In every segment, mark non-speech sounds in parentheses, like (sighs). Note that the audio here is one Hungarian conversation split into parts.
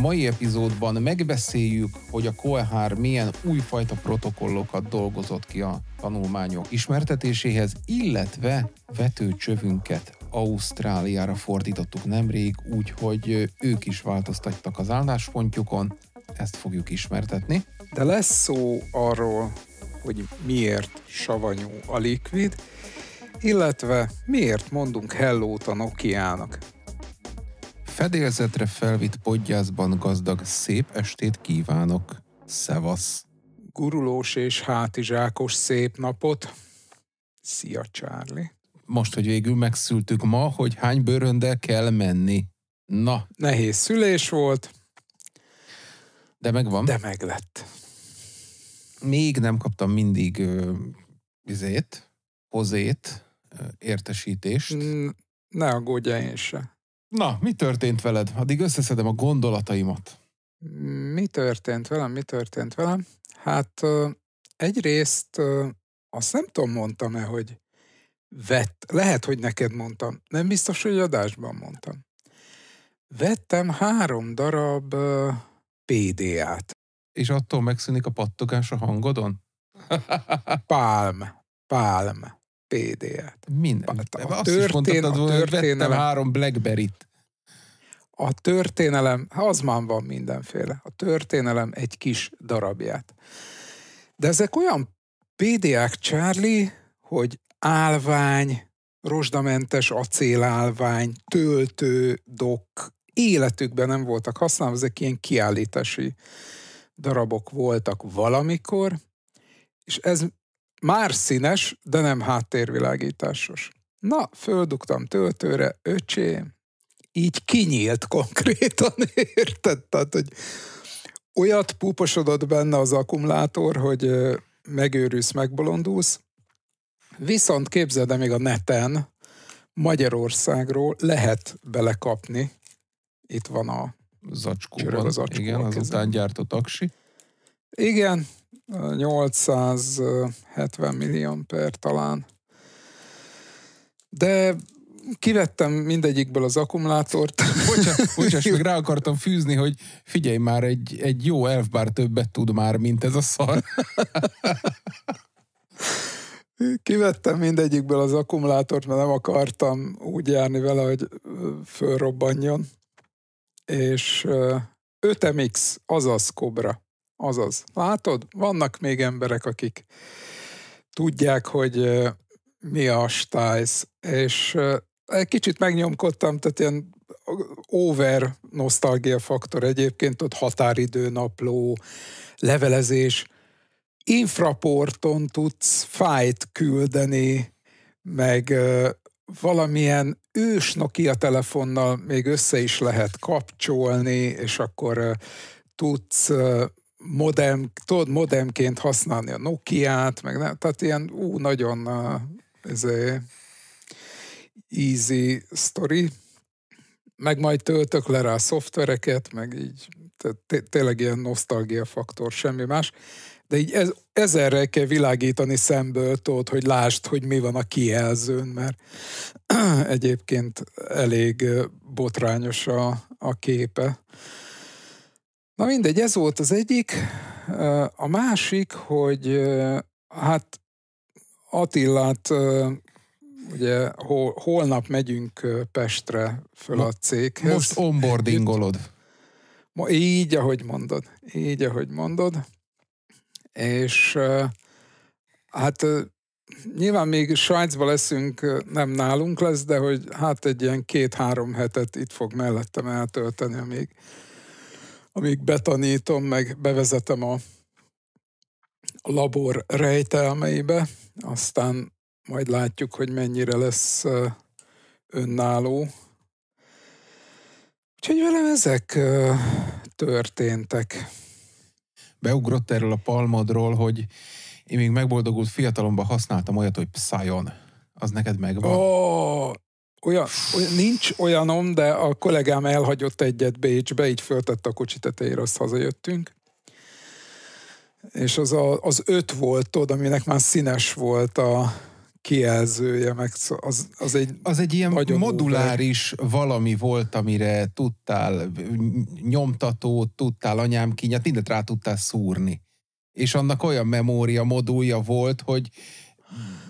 mai epizódban megbeszéljük, hogy a Koehár milyen újfajta protokollokat dolgozott ki a tanulmányok ismertetéséhez, illetve vetőcsövünket Ausztráliára fordítottuk nemrég, úgyhogy ők is változtattak az álláspontjukon, ezt fogjuk ismertetni. De lesz szó arról, hogy miért savanyú a likvid, illetve miért mondunk hellót a Nokia-nak. Fedélzetre felvitt podgyászban gazdag szép estét kívánok. Szevasz! Gurulós és hátizsákos szép napot! Szia, Charlie! most, hogy végül megszültük ma, hogy hány bőröndel kell menni. Na. Nehéz szülés volt. De megvan. De meg lett. Még nem kaptam mindig vizét, hozét, értesítést. Ne aggódj én se. Na, mi történt veled? Addig összeszedem a gondolataimat. Mi történt velem? Mi történt velem? Hát egyrészt azt nem tudom, mondtam-e, hogy vett, lehet, hogy neked mondtam, nem biztos, hogy adásban mondtam. Vettem három darab uh, PDA-t. És attól megszűnik a pattogás a hangodon? (laughs) Pálm. Pálm. PDA-t. Minden. Pálm. A, történ, mondtad, a történelem, vettem három Blackberry-t. A történelem, az már van mindenféle. A történelem egy kis darabját. De ezek olyan PDA-k, Charlie, hogy állvány, rozsdamentes acélállvány, töltő, dok, életükben nem voltak használva, ezek ilyen kiállítási darabok voltak valamikor, és ez már színes, de nem háttérvilágításos. Na, földugtam töltőre, öcsém, így kinyílt konkrétan, (laughs) érted? Tehát, hogy olyat púposodott benne az akkumulátor, hogy megőrülsz, megbolondulsz, Viszont képzeld még a neten, Magyarországról lehet belekapni. Itt van a zacskóban. A zacskó igen, a után gyártott aksi. Igen, 870 millió per talán. De kivettem mindegyikből az akkumulátort. Bocsás, (laughs) bocsás meg rá akartam fűzni, hogy figyelj már, egy, egy jó elfbár többet tud már, mint ez a szar. (laughs) Kivettem mindegyikből az akkumulátort, mert nem akartam úgy járni vele, hogy fölrobbanjon. És 5MX, azaz kobra. Azaz. Látod, vannak még emberek, akik tudják, hogy mi a stájsz. És egy kicsit megnyomkodtam, tehát ilyen over nosztalgia faktor egyébként, ott határidő napló, levelezés, infraporton tudsz fájt küldeni, meg valamilyen ős Nokia telefonnal még össze is lehet kapcsolni, és akkor tudsz modem, tudod modemként használni a Nokiát, meg nem, tehát ilyen ú, nagyon ez easy story. Meg majd töltök le rá a szoftvereket, meg így, tehát tényleg ilyen nosztalgia faktor, semmi más de így ez, ezerre kell világítani szemből, tudod, hogy lásd, hogy mi van a kijelzőn, mert (clears throat) egyébként elég botrányos a, a képe. Na mindegy, ez volt az egyik. A másik, hogy hát Attillát ugye hol, holnap megyünk Pestre föl a céghez. Most onboardingolod. Ma így, ahogy mondod. Így, ahogy mondod és hát nyilván még Svájcba leszünk, nem nálunk lesz, de hogy hát egy ilyen két-három hetet itt fog mellettem eltölteni, amíg, amíg betanítom, meg bevezetem a, a labor rejtelmeibe, aztán majd látjuk, hogy mennyire lesz önálló. Úgyhogy velem ezek történtek beugrott erről a palmadról, hogy én még megboldogult fiatalomban használtam olyat, hogy Psyon. Az neked megvan? Ó, oh, olyan, olyan, nincs olyanom, de a kollégám elhagyott egyet Bécsbe, így föltett a kocsi tetejére, azt hazajöttünk. És az a, az öt volt, ott, aminek már színes volt a, kijelzője, meg az, az egy Az egy ilyen moduláris úver. valami volt, amire tudtál nyomtatót, tudtál anyám kinyat, mindent rá tudtál szúrni. És annak olyan memória modulja volt, hogy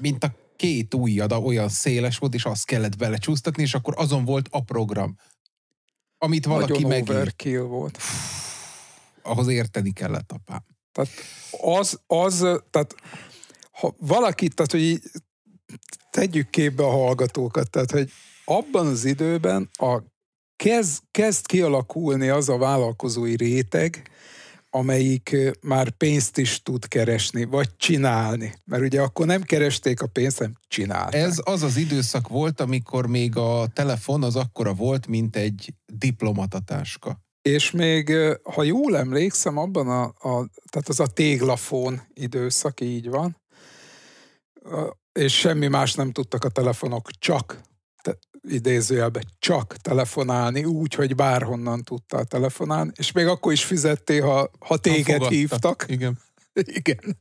mint a két ujjad olyan széles volt, és azt kellett belecsúsztatni, és akkor azon volt a program, amit valaki megír. overkill volt. Ahhoz érteni kellett, apám. Tehát az, az tehát ha valaki, tehát hogy tegyük képbe a hallgatókat, tehát hogy abban az időben a kezd, kezd kialakulni az a vállalkozói réteg, amelyik már pénzt is tud keresni, vagy csinálni. Mert ugye akkor nem keresték a pénzt, hanem csinálták. Ez az az időszak volt, amikor még a telefon az akkora volt, mint egy diplomatatáska. És még, ha jól emlékszem, abban a, a tehát az a téglafón időszak, így van, és semmi más nem tudtak a telefonok, csak te, csak telefonálni, úgy, hogy bárhonnan tudtál telefonálni, és még akkor is fizettél, ha, ha téged hívtak. Igen. (laughs) Igen.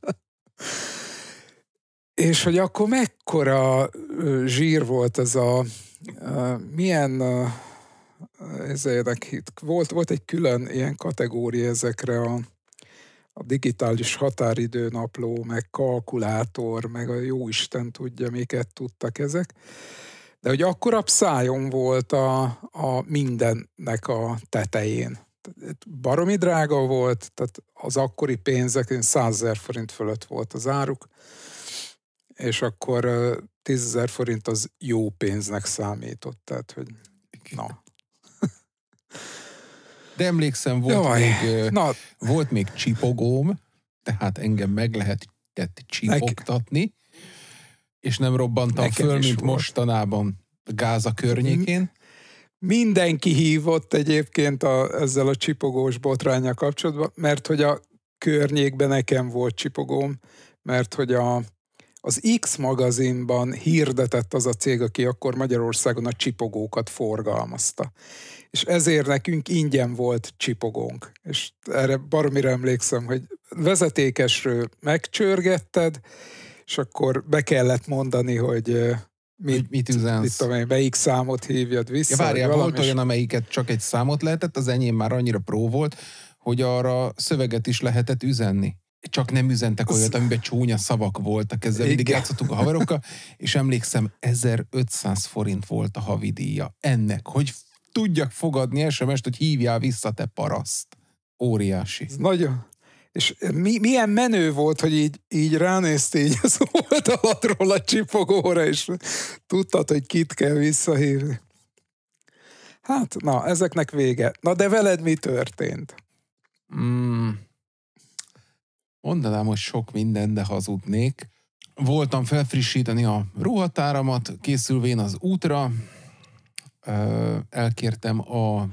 És hogy akkor mekkora zsír volt ez a, milyen ez Volt, volt egy külön ilyen kategória ezekre a a digitális határidőnapló, meg kalkulátor, meg a jó isten tudja, miket tudtak ezek. De hogy akkor a szájon volt a, a mindennek a tetején. Baromi drága volt, tehát az akkori pénzek, 100 000 forint fölött volt az áruk, és akkor 10 000 forint az jó pénznek számított, tehát hogy na. (laughs) De emlékszem, volt, Jaj, még, na. volt még csipogóm, tehát engem meg lehetett csipogtatni, és nem robbantam Nekem föl, mint volt. mostanában Gáza környékén. Mindenki hívott egyébként a, ezzel a csipogós botránya kapcsolatban, mert hogy a környékben nekem volt csipogóm, mert hogy a, az X magazinban hirdetett az a cég, aki akkor Magyarországon a csipogókat forgalmazta és ezért nekünk ingyen volt csipogónk. És erre baromira emlékszem, hogy vezetékesről megcsörgetted, és akkor be kellett mondani, hogy mit, mit üzensz? Mit tudom én, melyik számot hívjad vissza? Ja, várjál, volt olyan, amelyiket csak egy számot lehetett, az enyém már annyira pró volt, hogy arra szöveget is lehetett üzenni. Csak nem üzentek olyat, amiben csúnya szavak voltak, ezzel mindig játszottuk a haverokkal, (laughs) és emlékszem, 1500 forint volt a havidíja. Ennek, hogy tudjak fogadni SMS-t, hogy hívjál vissza, te paraszt. Óriási. Nagyon. És mi, milyen menő volt, hogy így, így ránéztél így az oldaladról a csipogóra, és tudtad, hogy kit kell visszahívni. Hát, na, ezeknek vége. Na, de veled mi történt? Mm. Mondanám, hogy sok minden, de hazudnék. Voltam felfrissíteni a ruhatáramat, készülvén az útra, elkértem a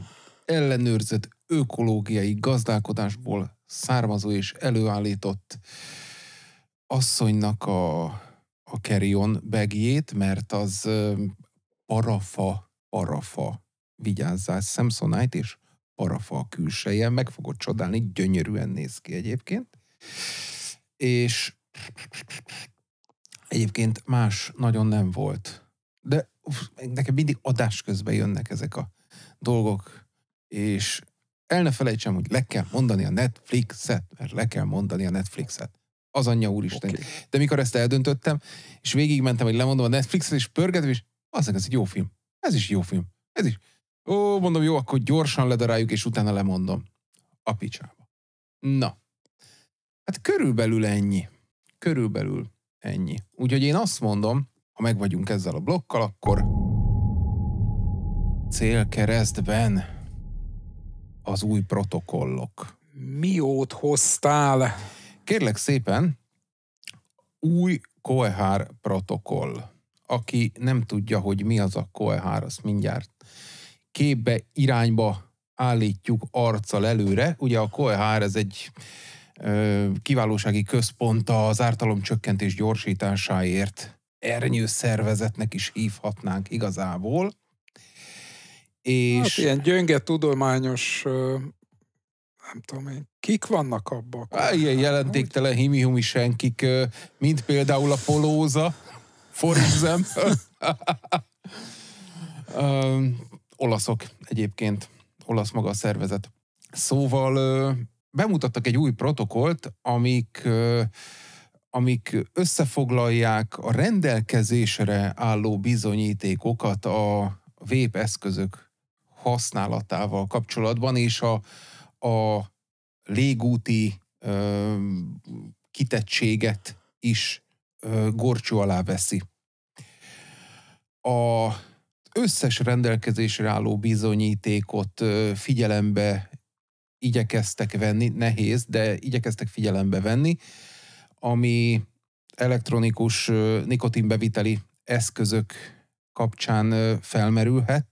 ellenőrzött ökológiai gazdálkodásból származó és előállított asszonynak a, a kerion begjét, mert az parafa, parafa, vigyázzál, Samsonite és parafa a külseje, meg fogod csodálni, gyönyörűen néz ki egyébként. És egyébként más nagyon nem volt. De uf, nekem mindig adás közben jönnek ezek a dolgok, és el ne felejtsem, hogy le kell mondani a Netflixet, mert le kell mondani a Netflixet. Az anyja úristen. Okay. De mikor ezt eldöntöttem, és végigmentem, hogy lemondom a Netflixet, és pörgetem, és az ez egy jó film. Ez is jó film. Ez is. Ó, mondom, jó, akkor gyorsan ledaráljuk, és utána lemondom. A picsába. Na. Hát körülbelül ennyi. Körülbelül ennyi. Úgyhogy én azt mondom, ha meg vagyunk ezzel a blokkal, akkor célkeresztben az új protokollok. Miót hoztál? Kérlek szépen, új Koehár protokoll. Aki nem tudja, hogy mi az a Koehár, azt mindjárt képbe, irányba állítjuk arccal előre. Ugye a Koehár ez egy ö, kiválósági központ az csökkentés gyorsításáért ernyőszervezetnek is hívhatnánk igazából. Hát És... Hát ilyen gyönge tudományos, nem tudom én, kik vannak abban? Á, ilyen jelentéktelen himi senkik, mint például a polóza, for example. (laughs) olaszok egyébként, olasz maga a szervezet. Szóval bemutattak egy új protokolt, amik amik összefoglalják a rendelkezésre álló bizonyítékokat a vép eszközök használatával kapcsolatban, és a, a légúti ö, kitettséget is ö, gorcsú alá veszi. A összes rendelkezésre álló bizonyítékot ö, figyelembe igyekeztek venni, nehéz, de igyekeztek figyelembe venni, ami elektronikus nikotinbeviteli eszközök kapcsán felmerülhet,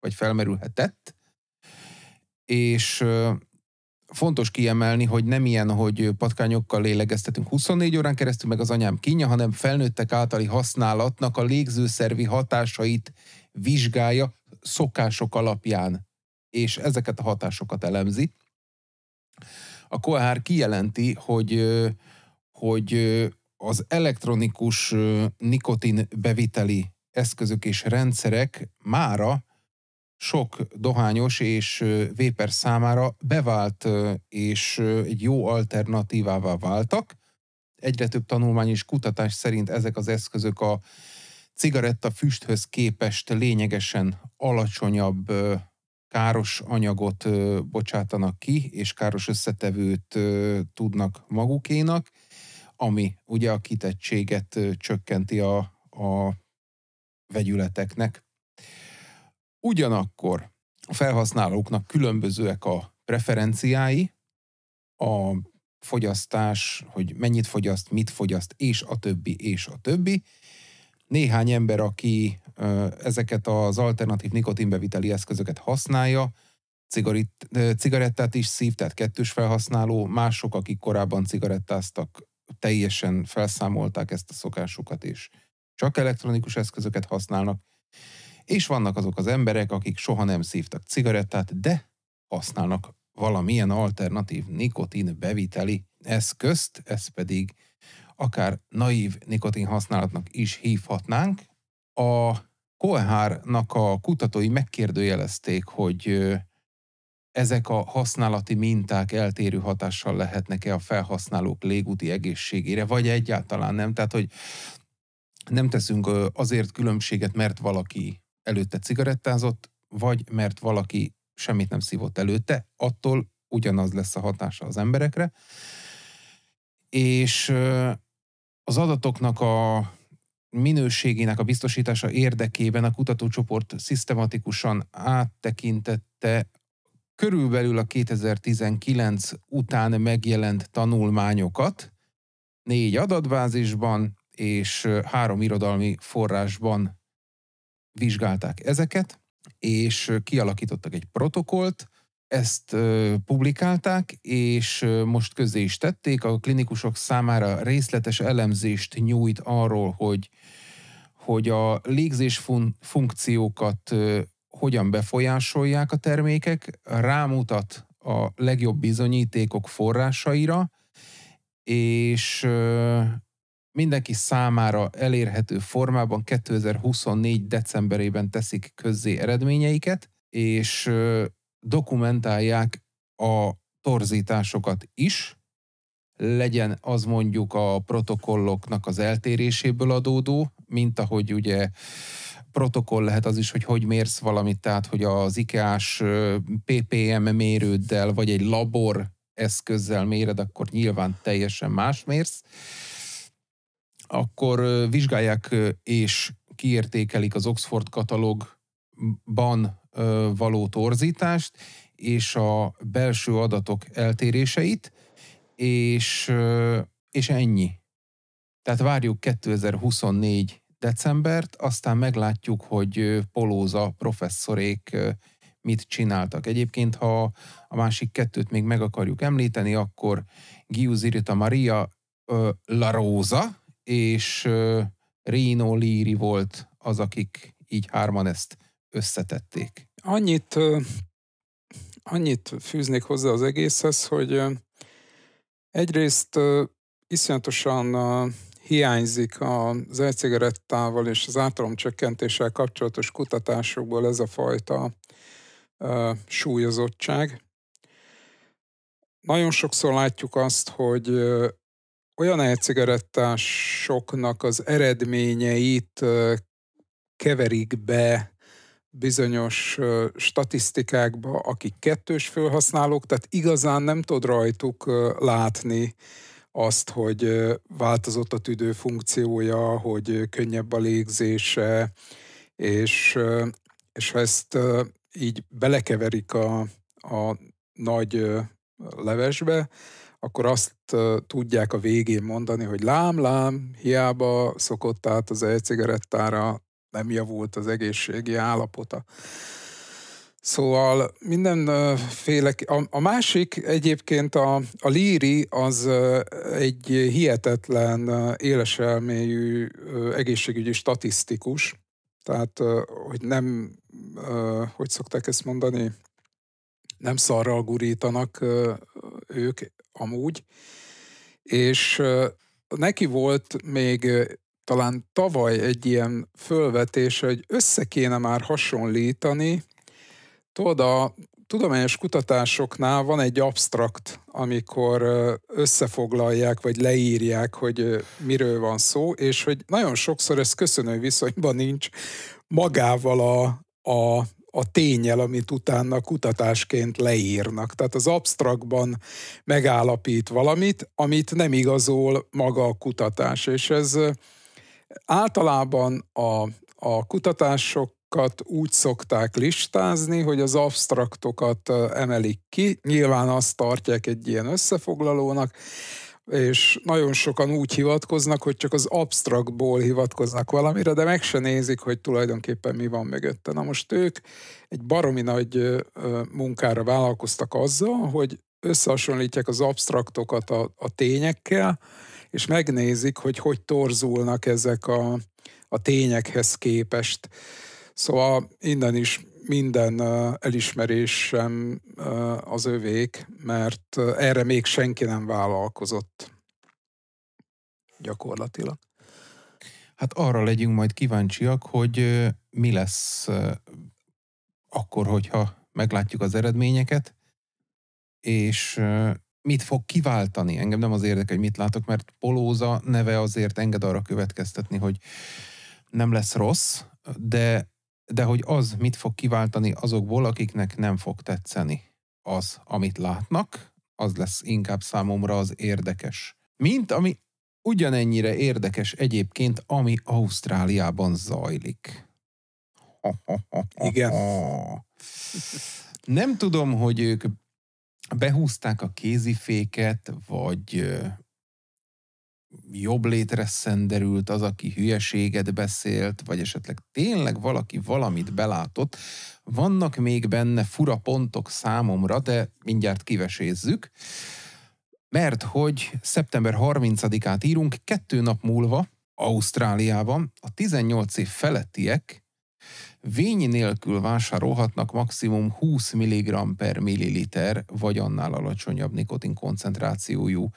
vagy felmerülhetett, és fontos kiemelni, hogy nem ilyen, hogy patkányokkal lélegeztetünk 24 órán keresztül, meg az anyám kínja, hanem felnőttek általi használatnak a légzőszervi hatásait vizsgálja szokások alapján, és ezeket a hatásokat elemzi. A Kohár kijelenti, hogy hogy az elektronikus nikotin beviteli eszközök és rendszerek mára sok dohányos és véper számára bevált és egy jó alternatívává váltak. Egyre több tanulmány és kutatás szerint ezek az eszközök a cigaretta füsthöz képest lényegesen alacsonyabb káros anyagot bocsátanak ki, és káros összetevőt tudnak magukénak, ami ugye a kitettséget csökkenti a, a vegyületeknek. Ugyanakkor a felhasználóknak különbözőek a preferenciái, a fogyasztás, hogy mennyit fogyaszt, mit fogyaszt, és a többi, és a többi. Néhány ember, aki ezeket az alternatív nikotinbeviteli eszközöket használja, cigarit, cigarettát is szív, tehát kettős felhasználó, mások, akik korábban cigarettáztak, teljesen felszámolták ezt a szokásukat, és csak elektronikus eszközöket használnak, és vannak azok az emberek, akik soha nem szívtak cigarettát, de használnak valamilyen alternatív nikotin beviteli eszközt, ez pedig akár naív nikotin használatnak is hívhatnánk. A Kolhárnak a kutatói megkérdőjelezték, hogy ezek a használati minták eltérő hatással lehetnek-e a felhasználók légúti egészségére, vagy egyáltalán nem. Tehát, hogy nem teszünk azért különbséget, mert valaki előtte cigarettázott, vagy mert valaki semmit nem szívott előtte, attól ugyanaz lesz a hatása az emberekre. És az adatoknak a minőségének a biztosítása érdekében a kutatócsoport szisztematikusan áttekintette körülbelül a 2019 után megjelent tanulmányokat négy adatbázisban és három irodalmi forrásban vizsgálták ezeket, és kialakítottak egy protokolt, ezt publikálták, és most közé is tették. A klinikusok számára részletes elemzést nyújt arról, hogy, hogy a légzés fun- funkciókat hogyan befolyásolják a termékek, rámutat a legjobb bizonyítékok forrásaira, és mindenki számára elérhető formában 2024. decemberében teszik közzé eredményeiket, és dokumentálják a torzításokat is, legyen az mondjuk a protokolloknak az eltéréséből adódó, mint ahogy ugye protokoll lehet az is, hogy hogy mérsz valamit, tehát hogy az IKEA-s PPM mérőddel, vagy egy labor eszközzel méred, akkor nyilván teljesen más mérsz. Akkor vizsgálják és kiértékelik az Oxford katalógban való torzítást, és a belső adatok eltéréseit, és, és ennyi. Tehát várjuk 2024 decembert, aztán meglátjuk, hogy Polóza professzorék mit csináltak. Egyébként, ha a másik kettőt még meg akarjuk említeni, akkor Giuzirita Maria La Rosa és Rino Liri volt az, akik így hárman ezt összetették. Annyit, annyit fűznék hozzá az egészhez, hogy egyrészt iszonyatosan hiányzik az e-cigarettával és az átalomcsökkentéssel kapcsolatos kutatásokból ez a fajta e, súlyozottság. Nagyon sokszor látjuk azt, hogy olyan e-cigarettásoknak az eredményeit keverik be bizonyos statisztikákba, akik kettős felhasználók, tehát igazán nem tud rajtuk látni, azt, hogy változott a tüdő funkciója, hogy könnyebb a légzése, és, és ha ezt így belekeverik a, a nagy levesbe, akkor azt tudják a végén mondani, hogy lám, lám, hiába szokott át az e-cigarettára, nem javult az egészségi állapota. Szóval mindenféle... A, a másik egyébként a, a líri az egy hihetetlen éleselmélyű egészségügyi statisztikus. Tehát, hogy nem, hogy szokták ezt mondani, nem szarral gurítanak ők amúgy. És neki volt még talán tavaly egy ilyen fölvetés, hogy össze kéne már hasonlítani Tudod, a tudományos kutatásoknál van egy abstrakt, amikor összefoglalják, vagy leírják, hogy miről van szó, és hogy nagyon sokszor ez köszönő viszonyban nincs magával a, a a tényel, amit utána kutatásként leírnak. Tehát az abstraktban megállapít valamit, amit nem igazol maga a kutatás. És ez általában a, a kutatások absztraktokat úgy szokták listázni, hogy az absztraktokat emelik ki, nyilván azt tartják egy ilyen összefoglalónak, és nagyon sokan úgy hivatkoznak, hogy csak az absztraktból hivatkoznak valamire, de meg se nézik, hogy tulajdonképpen mi van mögötte. Na most ők egy baromi nagy munkára vállalkoztak azzal, hogy összehasonlítják az absztraktokat a, a tényekkel, és megnézik, hogy hogy torzulnak ezek a, a tényekhez képest. Szóval innen is minden elismerésem az övék, mert erre még senki nem vállalkozott gyakorlatilag. Hát arra legyünk majd kíváncsiak, hogy mi lesz akkor, hogyha meglátjuk az eredményeket, és mit fog kiváltani. Engem nem az érdekel, hogy mit látok, mert Polóza neve azért enged arra következtetni, hogy nem lesz rossz, de de hogy az mit fog kiváltani azokból, akiknek nem fog tetszeni az, amit látnak, az lesz inkább számomra az érdekes. Mint ami ugyanennyire érdekes egyébként, ami Ausztráliában zajlik. Igen. Nem tudom, hogy ők behúzták a kéziféket, vagy jobb létre szenderült az, aki hülyeséget beszélt, vagy esetleg tényleg valaki valamit belátott. Vannak még benne fura pontok számomra, de mindjárt kivesézzük. Mert hogy szeptember 30-át írunk, kettő nap múlva Ausztráliában a 18 év felettiek vény nélkül vásárolhatnak maximum 20 mg per milliliter, vagy annál alacsonyabb nikotin koncentrációjú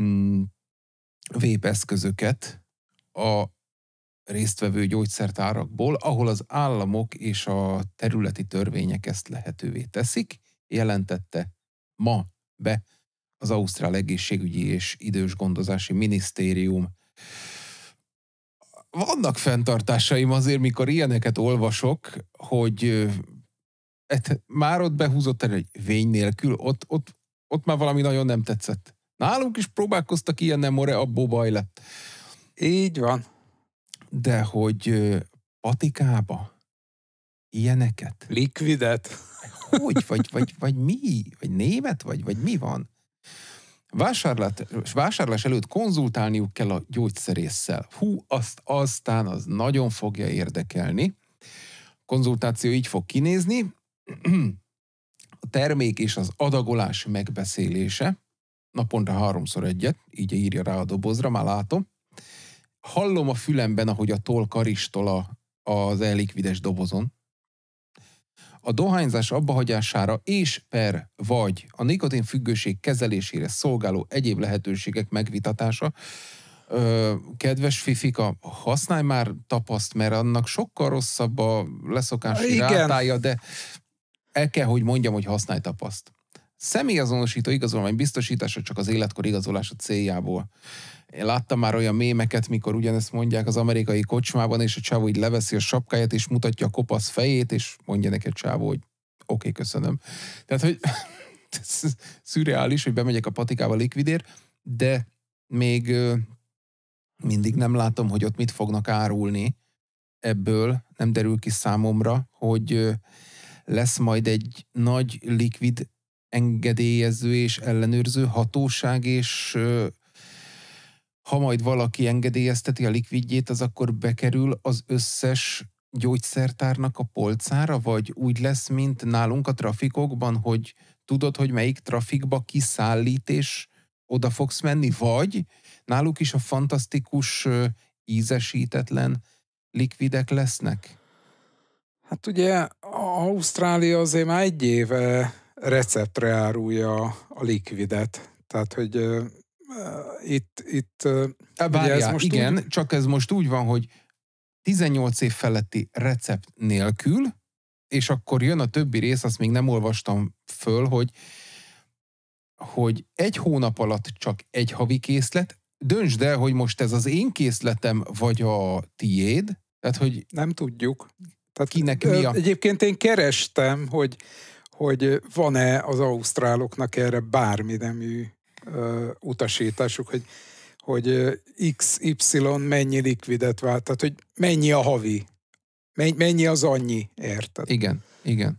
mm, vépeszközöket a résztvevő gyógyszertárakból, ahol az államok és a területi törvények ezt lehetővé teszik, jelentette ma be az Ausztrál Egészségügyi és Idős Gondozási Minisztérium. Vannak fenntartásaim azért, mikor ilyeneket olvasok, hogy már ott behúzott el egy vény nélkül, ott, ott, ott már valami nagyon nem tetszett. Nálunk is próbálkoztak ilyen nemore, abból baj lett. Így van. De hogy patikába ilyeneket? Likvidet? Hogy? (laughs) Vagy, vagy, vagy mi? Vagy német? Vagy, vagy mi van? Vásárlás, vásárlás előtt konzultálniuk kell a gyógyszeréssel. Hú, azt aztán az nagyon fogja érdekelni. A konzultáció így fog kinézni. (clears throat) A termék és az adagolás megbeszélése naponta háromszor egyet, így írja rá a dobozra, már látom. Hallom a fülemben, ahogy a toll a az elikvides dobozon. A dohányzás abbahagyására és per vagy a függőség kezelésére szolgáló egyéb lehetőségek megvitatása. Ö, kedves Fifika, használj már tapaszt, mert annak sokkal rosszabb a leszokási Igen. rátája, de el kell, hogy mondjam, hogy használj tapaszt személyazonosító igazolvány biztosítása csak az életkor igazolása céljából. Én láttam már olyan mémeket, mikor ugyanezt mondják az amerikai kocsmában, és a csávó így leveszi a sapkáját, és mutatja a kopasz fejét, és mondja neki a csávó, hogy oké, okay, köszönöm. Tehát, hogy (laughs) szürreális, hogy bemegyek a patikába likvidér, de még mindig nem látom, hogy ott mit fognak árulni ebből, nem derül ki számomra, hogy lesz majd egy nagy likvid engedélyező és ellenőrző hatóság, és ha majd valaki engedélyezteti a likvidjét, az akkor bekerül az összes gyógyszertárnak a polcára, vagy úgy lesz, mint nálunk a trafikokban, hogy tudod, hogy melyik trafikba kiszállít, és oda fogsz menni, vagy náluk is a fantasztikus, ízesítetlen likvidek lesznek? Hát ugye Ausztrália azért már egy éve receptre árulja a likvidet. Tehát, hogy uh, itt... itt uh, Várjá, ez most igen, úgy... csak ez most úgy van, hogy 18 év feletti recept nélkül, és akkor jön a többi rész, azt még nem olvastam föl, hogy hogy egy hónap alatt csak egy havi készlet, döntsd el, hogy most ez az én készletem, vagy a tiéd, tehát hogy... Nem tudjuk. Tehát, kinek ö, mi a... Egyébként én kerestem, hogy hogy van-e az ausztráloknak erre bármi nemű utasításuk, hogy, hogy XY mennyi likvidet vált, tehát hogy mennyi a havi, mennyi az annyi, érted? Igen, igen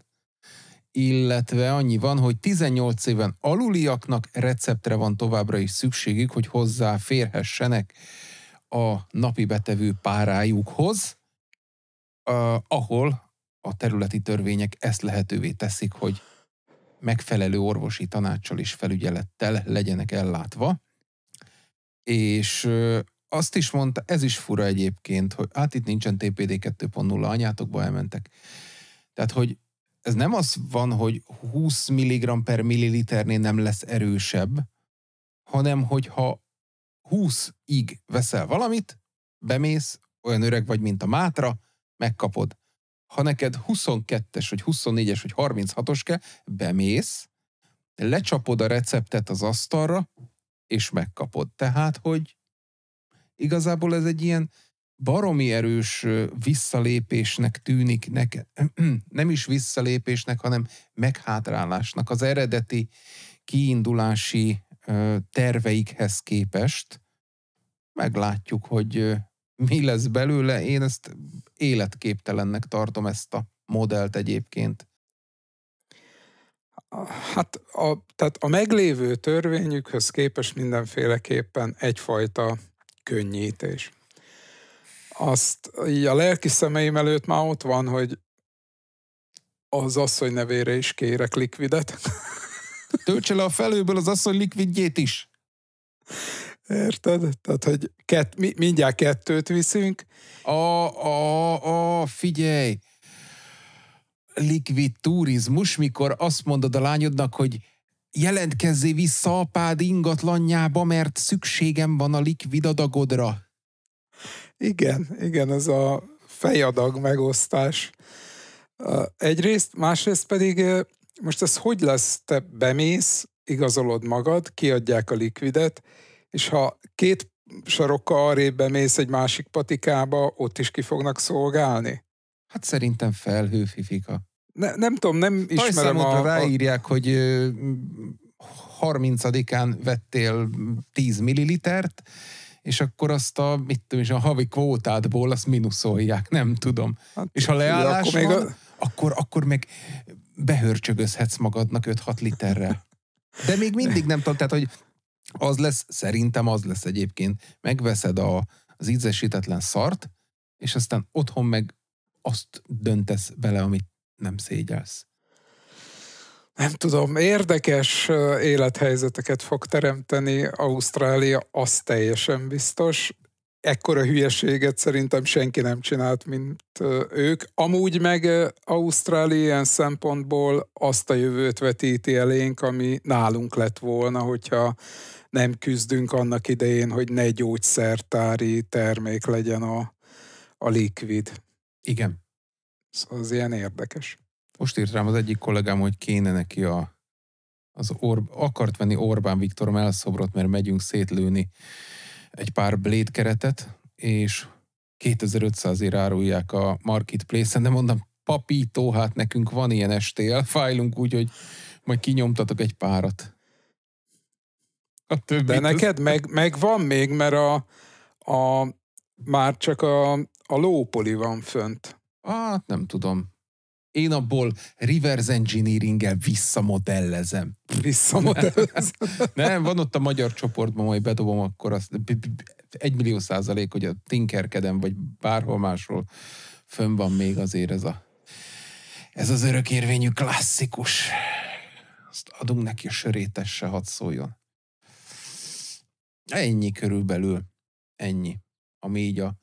illetve annyi van, hogy 18 éven aluliaknak receptre van továbbra is szükségük, hogy hozzáférhessenek a napi betevő párájukhoz, ahol a területi törvények ezt lehetővé teszik, hogy megfelelő orvosi tanácsal és felügyelettel legyenek ellátva. És azt is mondta, ez is fura egyébként, hogy hát itt nincsen TPD 2.0, anyátokba elmentek. Tehát, hogy ez nem az van, hogy 20 mg per milliliternél nem lesz erősebb, hanem hogyha 20-ig veszel valamit, bemész, olyan öreg vagy, mint a mátra, megkapod, ha neked 22-es, vagy 24-es, vagy 36-os kell, bemész, lecsapod a receptet az asztalra, és megkapod. Tehát, hogy igazából ez egy ilyen baromi erős visszalépésnek tűnik neked. (clears throat) Nem is visszalépésnek, hanem meghátrálásnak az eredeti kiindulási terveikhez képest. Meglátjuk, hogy mi lesz belőle, én ezt életképtelennek tartom ezt a modellt egyébként. Hát a, tehát a meglévő törvényükhöz képest mindenféleképpen egyfajta könnyítés. Azt így a lelki szemeim előtt már ott van, hogy az asszony nevére is kérek likvidet. Töltse le a felőből az asszony likvidjét is. Érted? Tehát, hogy kett, mi, mindjárt kettőt viszünk. A, a, a, figyelj! Liquid turizmus, mikor azt mondod a lányodnak, hogy jelentkezzé vissza apád ingatlanjába, mert szükségem van a likvid adagodra. Igen, igen, ez a fejadag megosztás. Egyrészt, másrészt pedig most ez hogy lesz, te bemész, igazolod magad, kiadják a likvidet, és ha két sarokkal arrébb bemész egy másik patikába, ott is ki fognak szolgálni? Hát szerintem felhő, fifika. Ne, nem tudom, nem ismerem a, ráírják, hogy 30-án vettél 10 millilitert, és akkor azt a, mit tudom, és a havi kvótádból azt minuszolják, nem tudom. Hát, és ha leállás akkor, van, a... akkor, akkor meg behörcsögözhetsz magadnak 5-6 literre. De még mindig nem tudom, tehát hogy az lesz, szerintem az lesz egyébként, megveszed a, az ízesítetlen szart, és aztán otthon meg azt döntesz vele, amit nem szégyelsz. Nem tudom, érdekes élethelyzeteket fog teremteni Ausztrália, az teljesen biztos ekkora hülyeséget szerintem senki nem csinált, mint ők. Amúgy meg Ausztrália ilyen szempontból azt a jövőt vetíti elénk, ami nálunk lett volna, hogyha nem küzdünk annak idején, hogy ne gyógyszertári termék legyen a, a likvid. Igen. Szóval az ilyen érdekes. Most írt rám az egyik kollégám, hogy kéne neki a, az Orb, akart venni Orbán Viktor mellszobrot, mert megyünk szétlőni egy pár Blade keretet, és 2500-ért árulják a marketplace-en, de mondom, papító, hát nekünk van ilyen STL fájlunk, úgyhogy majd kinyomtatok egy párat. A többi de neked az... meg, meg van még, mert a, a már csak a, a lópoli van fönt. Hát nem tudom. Én abból reverse engineering-el visszamodellezem. (laughs) Visszamodellezem. (laughs) Nem, van ott a magyar csoportban, majd bedobom, akkor azt egy millió százalék, hogy a tinkerkedem, vagy bárhol másról fönn van még azért ez a ez az örökérvényű klasszikus. Azt adunk neki a sörétesse, hadd szóljon. Ennyi körülbelül. Ennyi. Ami így a,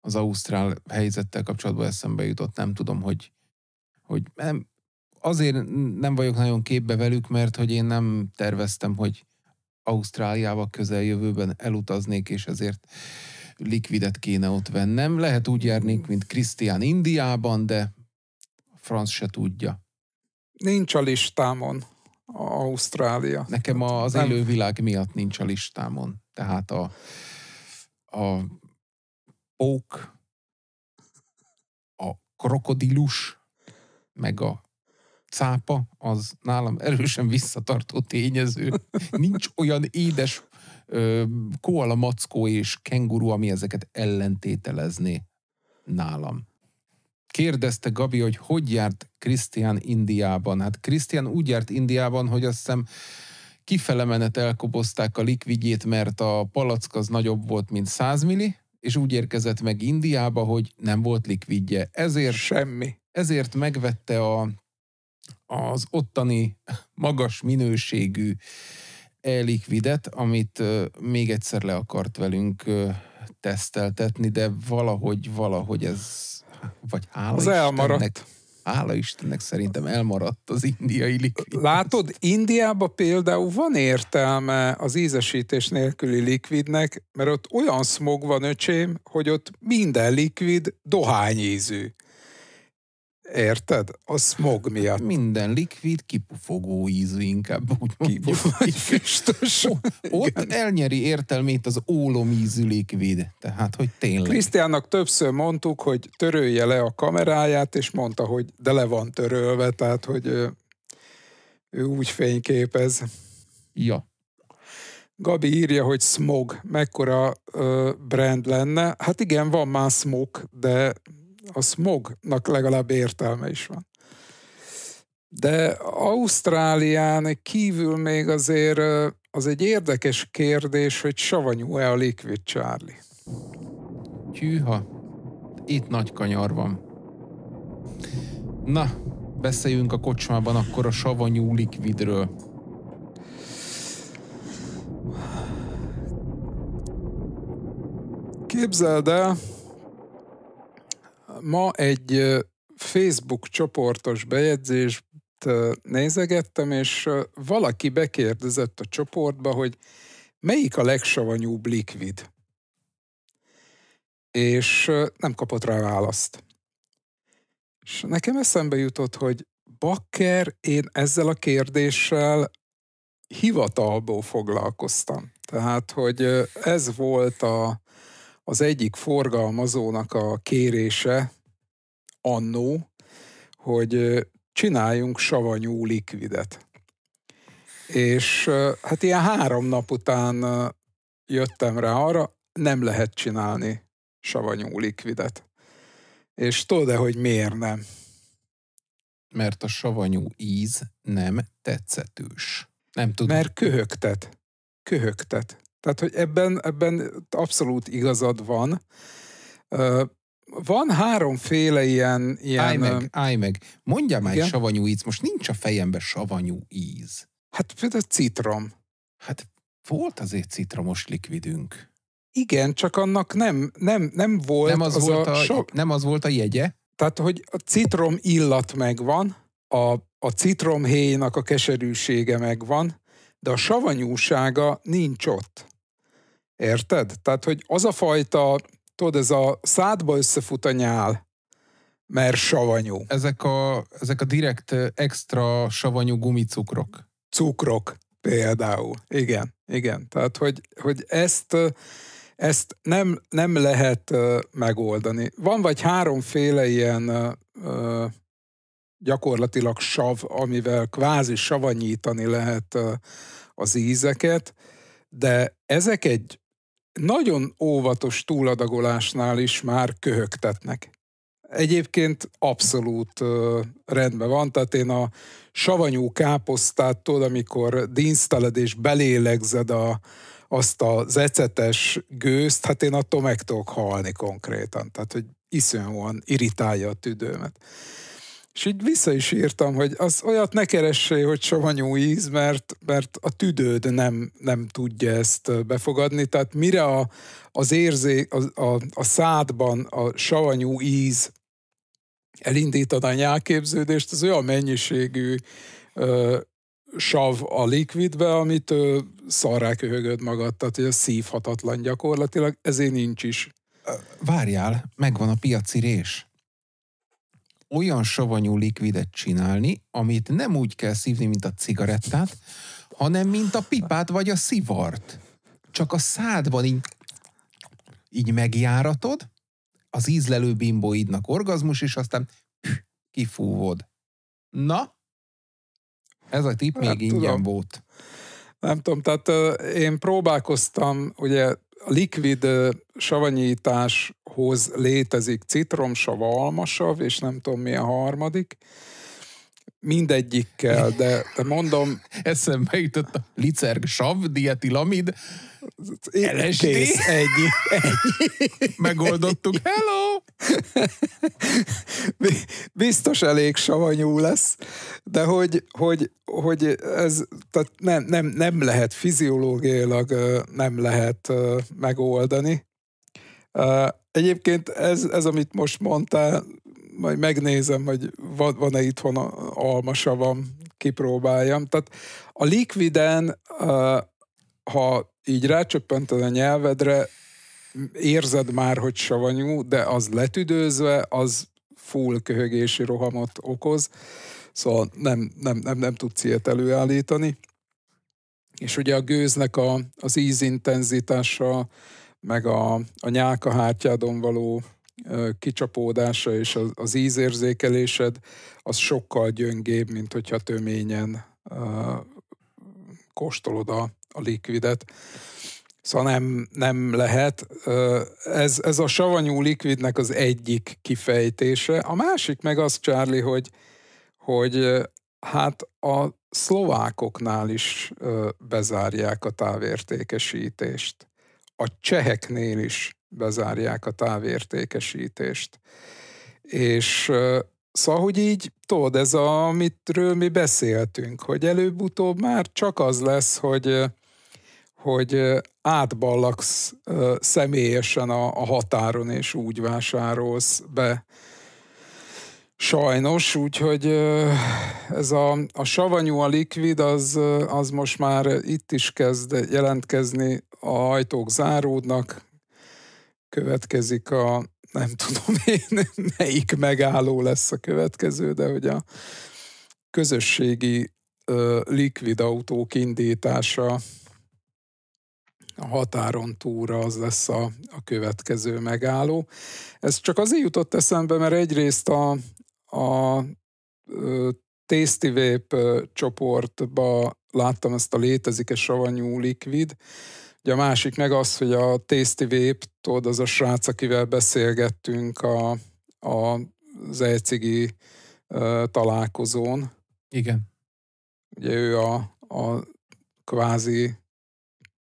az ausztrál helyzettel kapcsolatban eszembe jutott. Nem tudom, hogy hogy nem, azért nem vagyok nagyon képbe velük, mert hogy én nem terveztem, hogy Ausztráliába közeljövőben elutaznék, és ezért likvidet kéne ott vennem. Lehet úgy járnék, mint Krisztián Indiában, de a franc se tudja. Nincs a listámon a Ausztrália. Nekem az nem. élővilág miatt nincs a listámon. Tehát a, a pók, a krokodilus, meg a cápa, az nálam erősen visszatartó tényező. Nincs olyan édes ö, koala mackó és kenguru, ami ezeket ellentételezné nálam. Kérdezte Gabi, hogy hogy járt Krisztián Indiában. Hát Krisztián úgy járt Indiában, hogy azt hiszem kifele menet elkobozták a likvidjét, mert a palack az nagyobb volt, mint 100 milli, és úgy érkezett meg Indiába, hogy nem volt likvidje. Ezért Semmi ezért megvette a, az ottani magas minőségű e amit még egyszer le akart velünk teszteltetni, de valahogy, valahogy ez, vagy hála az Istennek, elmaradt. Hála Istennek szerintem elmaradt az indiai likvid. Látod, Indiában például van értelme az ízesítés nélküli likvidnek, mert ott olyan smog van, öcsém, hogy ott minden likvid dohányízű. Érted? A smog miatt. Minden likvid, kipufogó ízű inkább. Úgy kipufogó, füstös. (laughs) Ott Igen. elnyeri értelmét az ólom ízű likvid. Tehát, hogy tényleg. Krisztiánnak többször mondtuk, hogy törölje le a kameráját, és mondta, hogy de le van törölve, tehát, hogy ő, ő úgy fényképez. Ja. Gabi írja, hogy smog, mekkora ö, brand lenne. Hát igen, van már smog, de a smognak legalább értelme is van. De Ausztrálián kívül még azért az egy érdekes kérdés, hogy savanyú-e a Liquid Charlie. Hűha, itt nagy kanyar van. Na, beszéljünk a kocsmában akkor a savanyú likvidről. Képzeld el, ma egy Facebook csoportos bejegyzést nézegettem, és valaki bekérdezett a csoportba, hogy melyik a legsavanyúbb likvid? És nem kapott rá választ. És nekem eszembe jutott, hogy bakker, én ezzel a kérdéssel hivatalból foglalkoztam. Tehát, hogy ez volt a, az egyik forgalmazónak a kérése annó, hogy csináljunk savanyú likvidet. És hát ilyen három nap után jöttem rá arra, nem lehet csinálni savanyú likvidet. És tudod-e, hogy miért nem? Mert a savanyú íz nem tetszetős. Nem tudom. Mert köhögtet. Köhögtet. Tehát, hogy ebben, ebben abszolút igazad van. Van háromféle ilyen... ilyen állj meg, állj meg. Mondja már igen? savanyú íz. Most nincs a fejemben savanyú íz. Hát például citrom. Hát volt azért citromos likvidünk. Igen, csak annak nem, nem, nem volt nem az, az volt a, a so... Nem az volt a jegye? Tehát, hogy a citrom illat megvan, a, a citromhéjnak a keserűsége megvan, de a savanyúsága nincs ott. Érted? Tehát, hogy az a fajta, tudod, ez a szádba összefut a nyál, mert savanyú. Ezek a, ezek a direkt extra savanyú gumicukrok. Cukrok például. Igen, igen. Tehát, hogy, hogy ezt, ezt nem, nem lehet megoldani. Van vagy háromféle ilyen gyakorlatilag sav, amivel kvázi savanyítani lehet az ízeket, de ezek egy nagyon óvatos túladagolásnál is már köhögtetnek. Egyébként abszolút rendben van, tehát én a savanyú káposztától, amikor dinszteled és belélegzed a, azt az ecetes gőzt, hát én attól meg tudok halni konkrétan, tehát hogy iszonyúan irritálja a tüdőmet. És így vissza is írtam, hogy az olyat ne keressé, hogy savanyú íz, mert, mert a tüdőd nem, nem tudja ezt befogadni. Tehát mire a, az érzé, a, a, a szádban a savanyú íz elindítod a nyálképződést, az olyan mennyiségű ö, sav a likvidbe, amit ö, szarrá köhögöd magad, tehát hogy a szívhatatlan gyakorlatilag, ezért nincs is. Várjál, megvan a piaci rés olyan savanyú likvidet csinálni, amit nem úgy kell szívni, mint a cigarettát, hanem mint a pipát vagy a szivart. Csak a szádban így, így megjáratod, az ízlelő bimboidnak orgazmus, és aztán kifúvod. Na, ez a tip hát, még ingyen tudom. volt. Nem tudom, tehát én próbálkoztam, ugye likvid savanyításhoz létezik citromsav, almasav, és nem tudom mi a harmadik, mindegyikkel, de, de mondom... Eszembe jutott a licerg sav, dietilamid, LSD. Kész, egy. Megoldottuk, hello! Biztos elég savanyú lesz, de hogy, hogy, hogy ez tehát nem, nem, nem lehet fiziológiailag nem lehet megoldani. Egyébként ez, ez amit most mondtál, majd megnézem, hogy van-e itthon van, kipróbáljam. Tehát a likviden, ha így rácsöppented a nyelvedre, érzed már, hogy savanyú, de az letüdőzve, az full köhögési rohamot okoz, szóval nem, nem, nem, nem tudsz ilyet előállítani. És ugye a gőznek a, az ízintenzitása, meg a, a nyálkahártyádon való kicsapódása és az, az ízérzékelésed az sokkal gyöngébb, mint hogyha töményen kóstolod a, a likvidet. Szóval nem, nem lehet. Ez, ez a savanyú likvidnek az egyik kifejtése. A másik meg az, Charlie, hogy, hogy hát a szlovákoknál is bezárják a távértékesítést. A cseheknél is bezárják a távértékesítést. És Szóval, hogy így, tudod, ez a, amitről mi beszéltünk, hogy előbb-utóbb már csak az lesz, hogy, hogy átballaksz személyesen a, a határon, és úgy vásárolsz be. Sajnos, úgyhogy ez a, a savanyú, a likvid, az, az most már itt is kezd jelentkezni, a ajtók záródnak, következik a, nem tudom (laughs) én, melyik megálló lesz a következő, de hogy a közösségi ö, likvid autók indítása a határon túlra az lesz a, a következő megálló. Ez csak azért jutott eszembe, mert egyrészt a, a ö, Tasty Vape csoportba láttam ezt a létezik-e savanyú likvid, Ugye a másik meg az, hogy a Tasty Vape, tudod, az a srác, akivel beszélgettünk a, a, az ECG uh, találkozón. Igen. Ugye ő a, a kvázi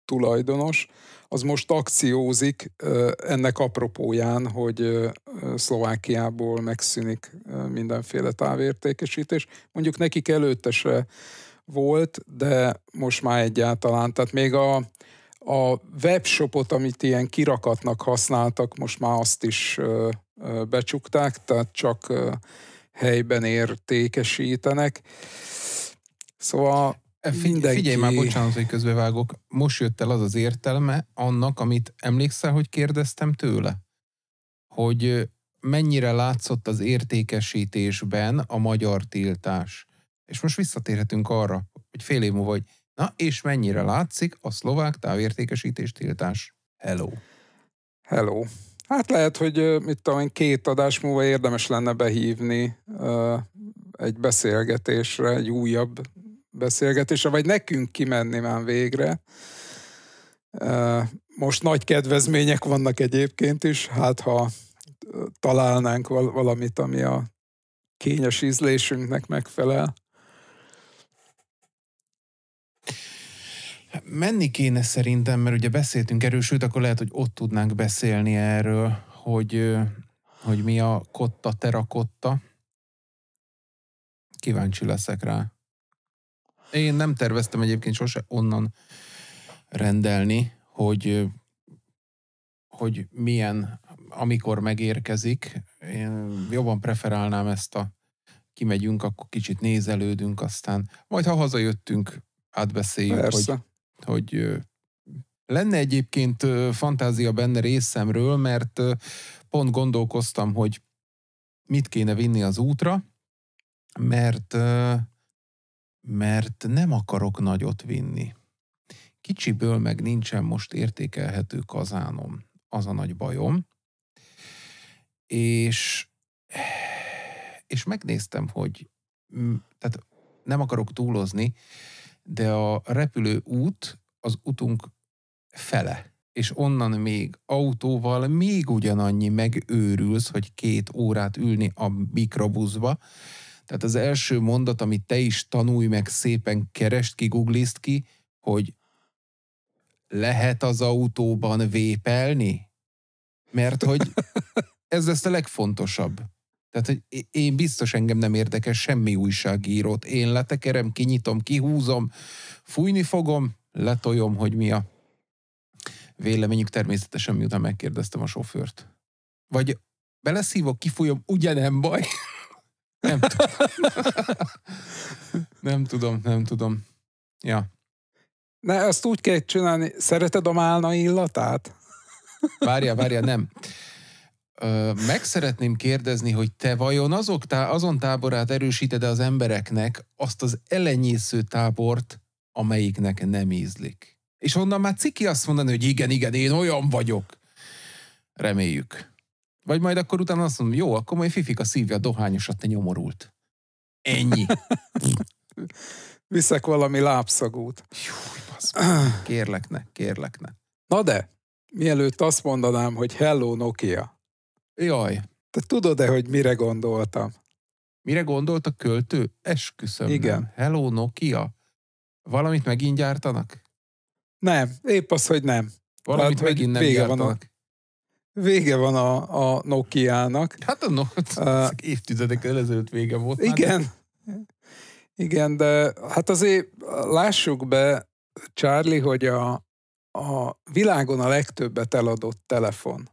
tulajdonos, az most akciózik ennek apropóján, hogy Szlovákiából megszűnik mindenféle távértékesítés. Mondjuk nekik előtte se volt, de most már egyáltalán. Tehát még a, a webshopot, amit ilyen kirakatnak használtak, most már azt is becsukták, tehát csak helyben értékesítenek. Szóval mindenki... Figyelj már, bocsánat, hogy közbevágok. Most jött el az az értelme annak, amit emlékszel, hogy kérdeztem tőle? Hogy mennyire látszott az értékesítésben a magyar tiltás. És most visszatérhetünk arra, hogy fél év múlva, hogy Na, és mennyire látszik a szlovák távértékesítés tiltás? Hello! Hello! Hát lehet, hogy mit tudom én, két adás múlva érdemes lenne behívni uh, egy beszélgetésre, egy újabb beszélgetésre, vagy nekünk kimenni már végre. Uh, most nagy kedvezmények vannak egyébként is, hát ha találnánk valamit, ami a kényes ízlésünknek megfelel. Menni kéne szerintem, mert ugye beszéltünk erről, sőt, akkor lehet, hogy ott tudnánk beszélni erről, hogy, hogy mi a kotta, terakotta. Kíváncsi leszek rá. Én nem terveztem egyébként sose onnan rendelni, hogy, hogy milyen, amikor megérkezik. Én jobban preferálnám ezt a kimegyünk, akkor kicsit nézelődünk, aztán majd ha hazajöttünk, átbeszéljük, Persze. hogy hogy lenne egyébként fantázia benne részemről, mert pont gondolkoztam, hogy mit kéne vinni az útra, mert, mert nem akarok nagyot vinni. Kicsiből meg nincsen most értékelhető kazánom. Az a nagy bajom. És, és megnéztem, hogy tehát nem akarok túlozni, de a repülő út az utunk fele és onnan még autóval még ugyanannyi megőrülsz, hogy két órát ülni a mikrobuszba. Tehát az első mondat, amit te is tanulj meg szépen, kerest ki, googliszt ki, hogy lehet az autóban vépelni? Mert hogy (laughs) ez lesz a legfontosabb. Tehát, hogy én biztos engem nem érdekel semmi újságírót. Én letekerem, kinyitom, kihúzom, fújni fogom, letojom, hogy mi a véleményük természetesen, miután megkérdeztem a sofőrt. Vagy beleszívok, kifújom, ugye nem baj. (laughs) nem tudom. (laughs) nem tudom, nem tudom. Ja. Ne, azt úgy kell csinálni. Szereted a málna illatát? várja, várja, nem meg szeretném kérdezni, hogy te vajon azok tá- azon táborát erősíted az embereknek azt az elenyésző tábort, amelyiknek nem ízlik? És onnan már ciki azt mondani, hogy igen, igen, én olyan vagyok. Reméljük. Vagy majd akkor utána azt mondom, jó, akkor majd a szívja dohányosat, te nyomorult. Ennyi. (laughs) Viszek valami lábszagút. Jú, kérlek ne, kérlek ne. Na de, mielőtt azt mondanám, hogy hello Nokia, Jaj. Te tudod-e, hogy mire gondoltam? Mire gondolt a költő? Esküszöm. Igen. Nem. Hello Nokia. Valamit megint gyártanak? Nem, épp az, hogy nem. Valamit Tehát, megint nem vége gyártanak. Van a, vége van a, a Nokia-nak. Hát a Nokia, uh, (laughs) évtizedek előtt vége volt. Hát. Igen. Már, de... Igen, de hát azért lássuk be, Charlie, hogy a, a világon a legtöbbet eladott telefon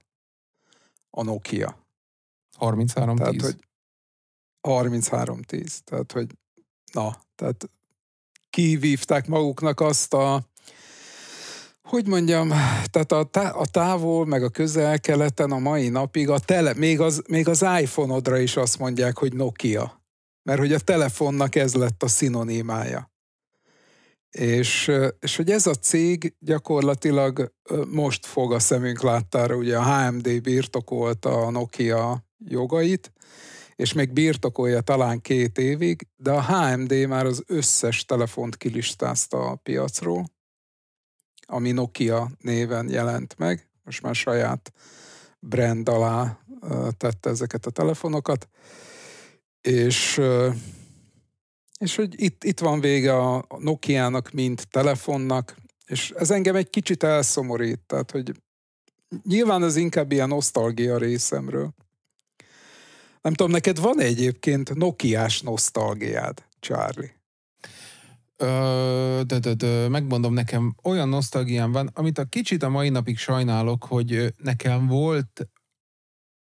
a Nokia. 3310? Tehát, hogy 3310. Tehát, hogy na, tehát kivívták maguknak azt a hogy mondjam, tehát a, a távol, meg a közel-keleten a mai napig a tele, még az, még az iPhone-odra is azt mondják, hogy Nokia. Mert hogy a telefonnak ez lett a szinonimája. És, és hogy ez a cég gyakorlatilag most fog a szemünk láttára, ugye a HMD birtokolta a Nokia jogait, és még birtokolja talán két évig, de a HMD már az összes telefont kilistázta a piacról, ami Nokia néven jelent meg, most már saját brand alá tette ezeket a telefonokat, és és hogy itt, itt van vége a Nokia-nak, mint telefonnak, és ez engem egy kicsit elszomorít, tehát hogy nyilván ez inkább ilyen nosztalgia részemről. Nem tudom, neked van egyébként Nokiás nosztalgiád, Charlie? Ö, de, de, de, megmondom, nekem olyan nosztalgiám van, amit a kicsit a mai napig sajnálok, hogy nekem volt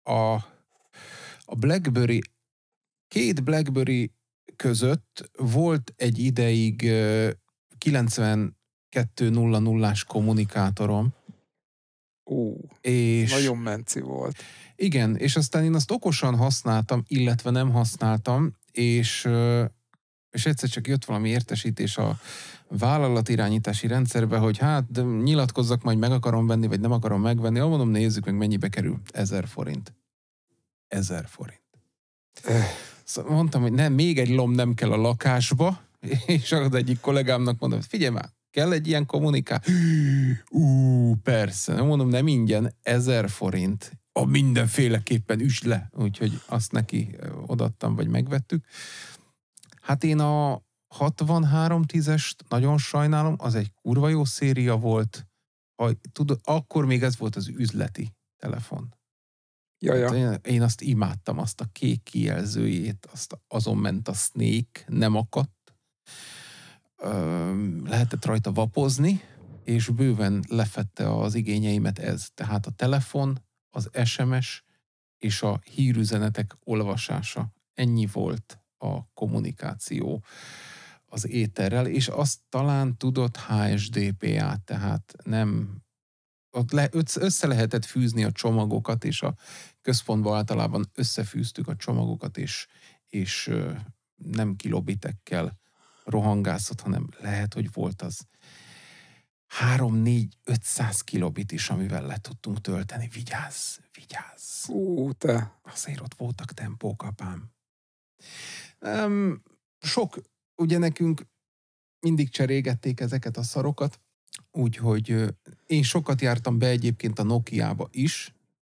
a, a BlackBerry, két BlackBerry között volt egy ideig 9200 as kommunikátorom. Ó, és nagyon menci volt. Igen, és aztán én azt okosan használtam, illetve nem használtam, és, és egyszer csak jött valami értesítés a vállalatirányítási rendszerbe, hogy hát nyilatkozzak majd, meg akarom venni, vagy nem akarom megvenni. Ahol mondom, nézzük meg, mennyibe kerül. Ezer forint. Ezer forint. Öh szóval mondtam, hogy nem, még egy lom nem kell a lakásba, (laughs) és az egyik kollégámnak mondom, hogy figyelj már, kell egy ilyen kommuniká? (gasps) Ú, persze. Nem mondom, nem ingyen, ezer forint. A mindenféleképpen üs le. Úgyhogy azt neki odattam, vagy megvettük. Hát én a 63-10-est nagyon sajnálom, az egy kurva jó széria volt. A, tudod, akkor még ez volt az üzleti telefon. Ja, ja. én azt imádtam, azt a kék kijelzőjét, azt azon ment a snake, nem akadt. lehetett rajta vapozni, és bőven lefette az igényeimet ez. Tehát a telefon, az SMS és a hírüzenetek olvasása. Ennyi volt a kommunikáció az éterrel, és azt talán tudott HSDPA, tehát nem ott le, össze lehetett fűzni a csomagokat, és a központban általában összefűztük a csomagokat, és, és nem kilobitekkel rohangászott, hanem lehet, hogy volt az 3, 4, 500 kilobit is, amivel le tudtunk tölteni. Vigyázz, vigyázz. Ú, te. Azért ott voltak tempók, apám. Um, sok, ugye nekünk mindig cserégették ezeket a szarokat, Úgyhogy én sokat jártam be egyébként a Nokiába is,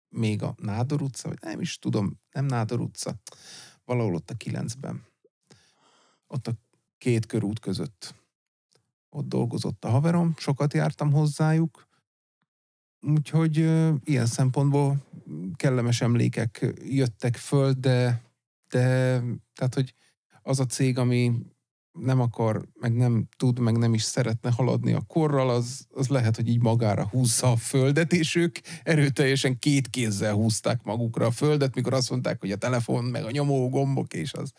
még a Nádor utca, vagy nem is tudom, nem Nádor utca, valahol ott a kilencben. Ott a két körút között. Ott dolgozott a haverom, sokat jártam hozzájuk, úgyhogy ilyen szempontból kellemes emlékek jöttek föl, de, de tehát, hogy az a cég, ami nem akar, meg nem tud, meg nem is szeretne haladni a korral, az, az lehet, hogy így magára húzza a földet, és ők erőteljesen két kézzel húzták magukra a földet, mikor azt mondták, hogy a telefon, meg a nyomó gombok és az.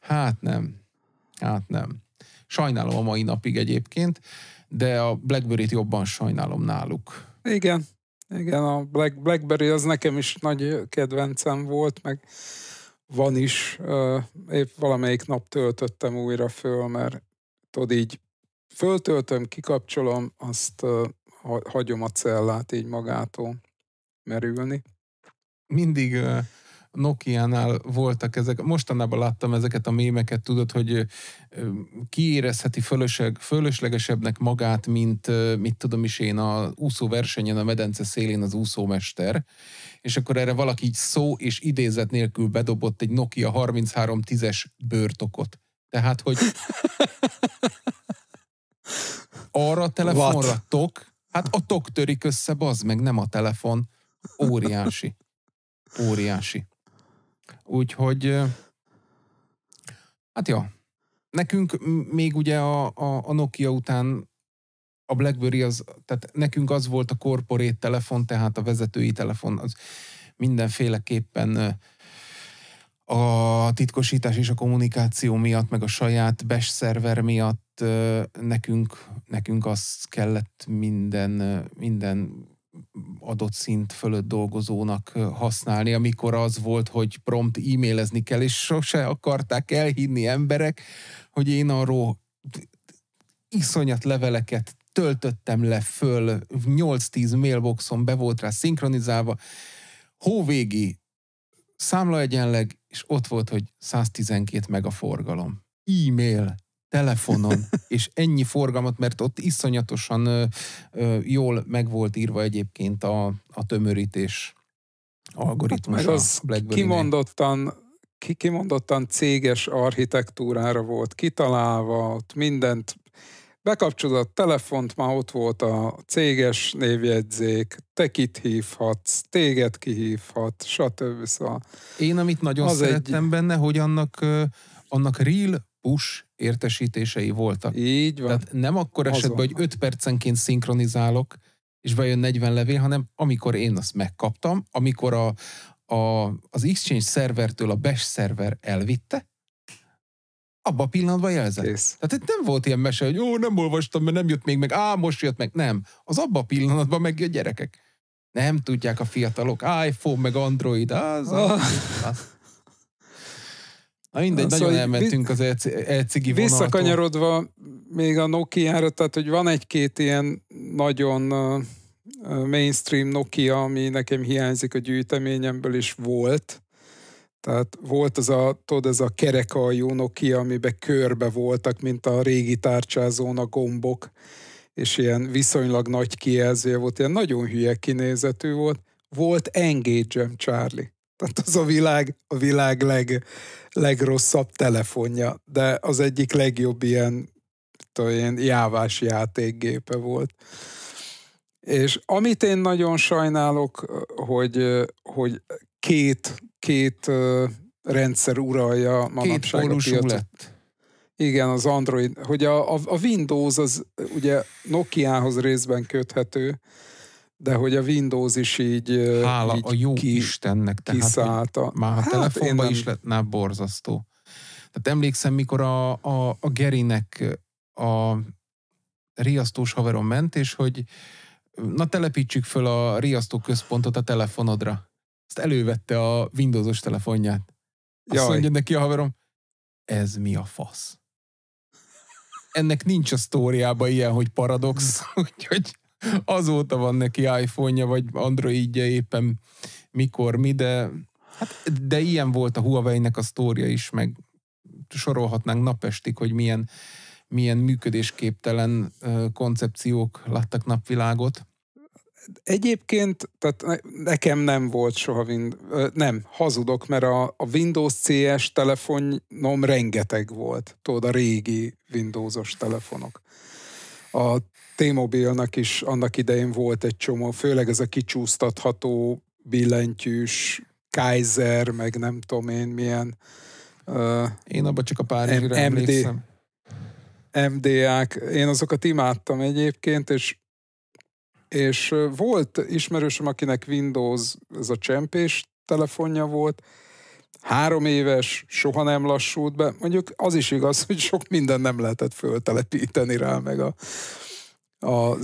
Hát nem. Hát nem. Sajnálom a mai napig egyébként, de a Blackberry-t jobban sajnálom náluk. Igen. Igen, a Black, Blackberry az nekem is nagy kedvencem volt, meg van is, épp valamelyik nap töltöttem újra föl, mert tudod így föltöltöm, kikapcsolom, azt hagyom a cellát így magától merülni. Mindig Nokia-nál voltak ezek, mostanában láttam ezeket a mémeket, tudod, hogy kiérezheti fölösleg, fölöslegesebbnek magát, mint mit tudom is én, a úszóversenyen, a medence szélén az úszómester, és akkor erre valaki így szó és idézet nélkül bedobott egy Nokia 3310-es bőrtokot. Tehát, hogy arra a telefonra What? tok, hát a tok törik össze, bazd meg, nem a telefon. Óriási. Óriási. Úgyhogy hát ja, nekünk még ugye a, a, a Nokia után a BlackBerry az, tehát nekünk az volt a korporét telefon, tehát a vezetői telefon az mindenféleképpen a titkosítás és a kommunikáció miatt, meg a saját bash szerver miatt nekünk, nekünk az kellett minden, minden adott szint fölött dolgozónak használni, amikor az volt, hogy prompt e-mailezni kell, és sose akarták elhinni emberek, hogy én arról iszonyat leveleket töltöttem le föl, 8-10 mailboxon be volt rá szinkronizálva, hóvégi számla egyenleg, és ott volt, hogy 112 meg a forgalom. E-mail telefonon, (laughs) és ennyi forgalmat, mert ott iszonyatosan ö, ö, jól meg volt írva egyébként a, a tömörítés algoritmus. Hát meg az kimondottan, ki, kimondottan céges architektúrára volt kitalálva, ott mindent bekapcsolod a telefont, már ott volt a céges névjegyzék, te kit hívhatsz, téged kihívhat, stb. Szóval Én amit nagyon az szerettem egy... benne, hogy annak, annak real push értesítései voltak. Így van. Tehát nem akkor esetben, van. hogy 5 percenként szinkronizálok, és bejön 40 levél, hanem amikor én azt megkaptam, amikor a, a, az Exchange szervertől a Bash szerver elvitte, abban a pillanatban jelzett. Kész. Tehát itt nem volt ilyen mese, hogy ó, nem olvastam, mert nem jött még meg, á, most jött meg. Nem. Az abban a pillanatban megjött gyerekek. Nem tudják a fiatalok, iPhone meg Android, az, (laughs) az, az. Na mindegy, Na, nagyon szóval elmentünk az e, e Visszakanyarodva még a Nokia-ra, tehát hogy van egy-két ilyen nagyon mainstream Nokia, ami nekem hiányzik a gyűjteményemből, is volt. Tehát volt az a, tudod, ez a kerekaljú Nokia, amiben körbe voltak, mint a régi tárcsázón a gombok, és ilyen viszonylag nagy kijelzője volt, ilyen nagyon hülye kinézetű volt. Volt Engage-em, Charlie. Tehát az a világ, a világ leg, legrosszabb telefonja, de az egyik legjobb ilyen, tudom, ilyen jávás játékgépe volt. És amit én nagyon sajnálok, hogy, hogy két, két rendszer uralja manapság két a lett. Igen, az Android, hogy a, a, a Windows az ugye Nokiahoz részben köthető, de hogy a Windows is így, Hála így a jó ki, Istennek, tehát kiszállta. Már a hát telefonban nem... is lett hát már borzasztó. Tehát emlékszem, mikor a, a, a Gerinek a riasztós haveron ment, és hogy na telepítsük föl a riasztó központot a telefonodra. Ezt elővette a Windowsos telefonját. Azt Jaj. mondja neki a haverom, ez mi a fasz? Ennek nincs a sztóriában ilyen, hogy paradox, (laughs) úgyhogy azóta van neki iPhone-ja, vagy Androidja éppen mikor, mi, de, hát, de ilyen volt a Huawei-nek a sztória is, meg sorolhatnánk napestig, hogy milyen, milyen működésképtelen koncepciók láttak napvilágot. Egyébként, tehát nekem nem volt soha, Win- nem, hazudok, mert a, a Windows CS telefonom rengeteg volt, tudod, a régi Windowsos telefonok a T-Mobile-nak is annak idején volt egy csomó, főleg ez a kicsúsztatható billentyűs Kaiser, meg nem tudom én milyen. Uh, én abban csak a Párizsra MD, MDA-k, én azokat imádtam egyébként, és és volt ismerősöm, akinek Windows, ez a csempés telefonja volt, három éves, soha nem lassult be. Mondjuk az is igaz, hogy sok minden nem lehetett föltelepíteni rá, meg a, a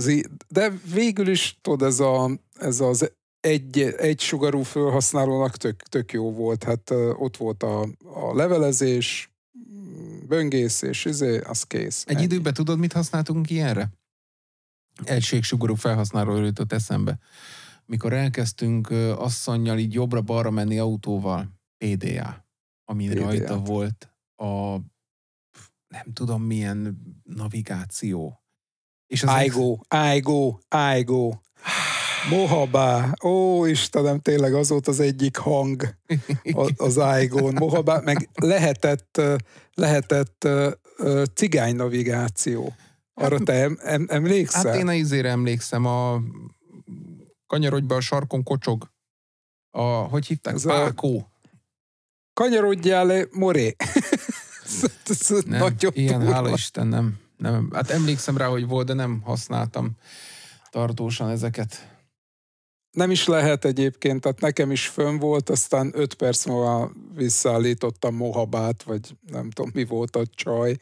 de végül is, tudod, ez, a, ez az egy, egy sugarú felhasználónak tök, tök jó volt. Hát ott volt a, a levelezés, böngészés, izé, az kész. Egy Ennyi. időben tudod, mit használtunk ilyenre? Egységsugarú felhasználó jutott eszembe. Mikor elkezdtünk asszonynal így jobbra-balra menni autóval, PDA, amin PDA. rajta volt a nem tudom milyen navigáció. És az Aigo, Aigo, Aigo. (sighs) Mohabá, ó Istenem, tényleg az volt az egyik hang az Aigon. Mohabá, meg lehetett, lehetett cigány navigáció. Hát Arra te em, emlékszel? Hát én a izére emlékszem, a kanyarodj be a sarkon kocsog. A, hogy hívták? Ez Pákó. A kanyarodjál le, moré. (laughs) Igen nem, ilyen, hála Isten, nem, nem. Hát emlékszem rá, hogy volt, de nem használtam tartósan ezeket. Nem is lehet egyébként, tehát nekem is fönn volt, aztán öt perc múlva visszaállítottam Mohabát, vagy nem tudom mi volt a csaj,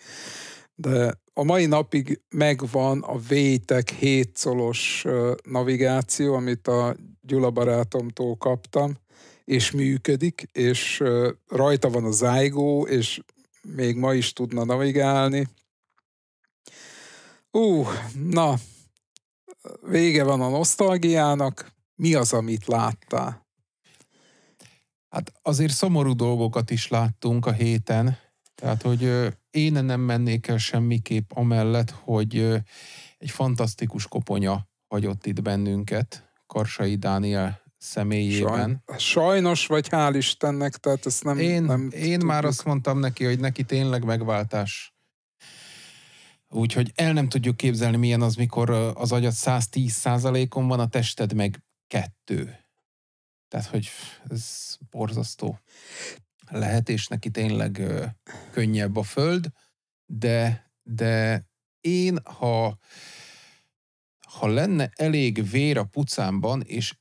de a mai napig megvan a Vétek 7 navigáció, amit a Gyula barátomtól kaptam, és működik, és rajta van a zájgó, és még ma is tudna navigálni. Ú, na, vége van a nosztalgiának. Mi az, amit láttál? Hát azért szomorú dolgokat is láttunk a héten, tehát, hogy én nem mennék el semmiképp amellett, hogy egy fantasztikus koponya hagyott itt bennünket, Karsai Dániel személyében. sajnos, vagy hál' Istennek, tehát ezt nem Én, nem én már azt mondtam neki, hogy neki tényleg megváltás. Úgyhogy el nem tudjuk képzelni, milyen az, mikor az agyad 110%-on van, a tested meg kettő. Tehát, hogy ez borzasztó lehet, és neki tényleg könnyebb a föld, de, de én, ha, ha lenne elég vér a pucámban, és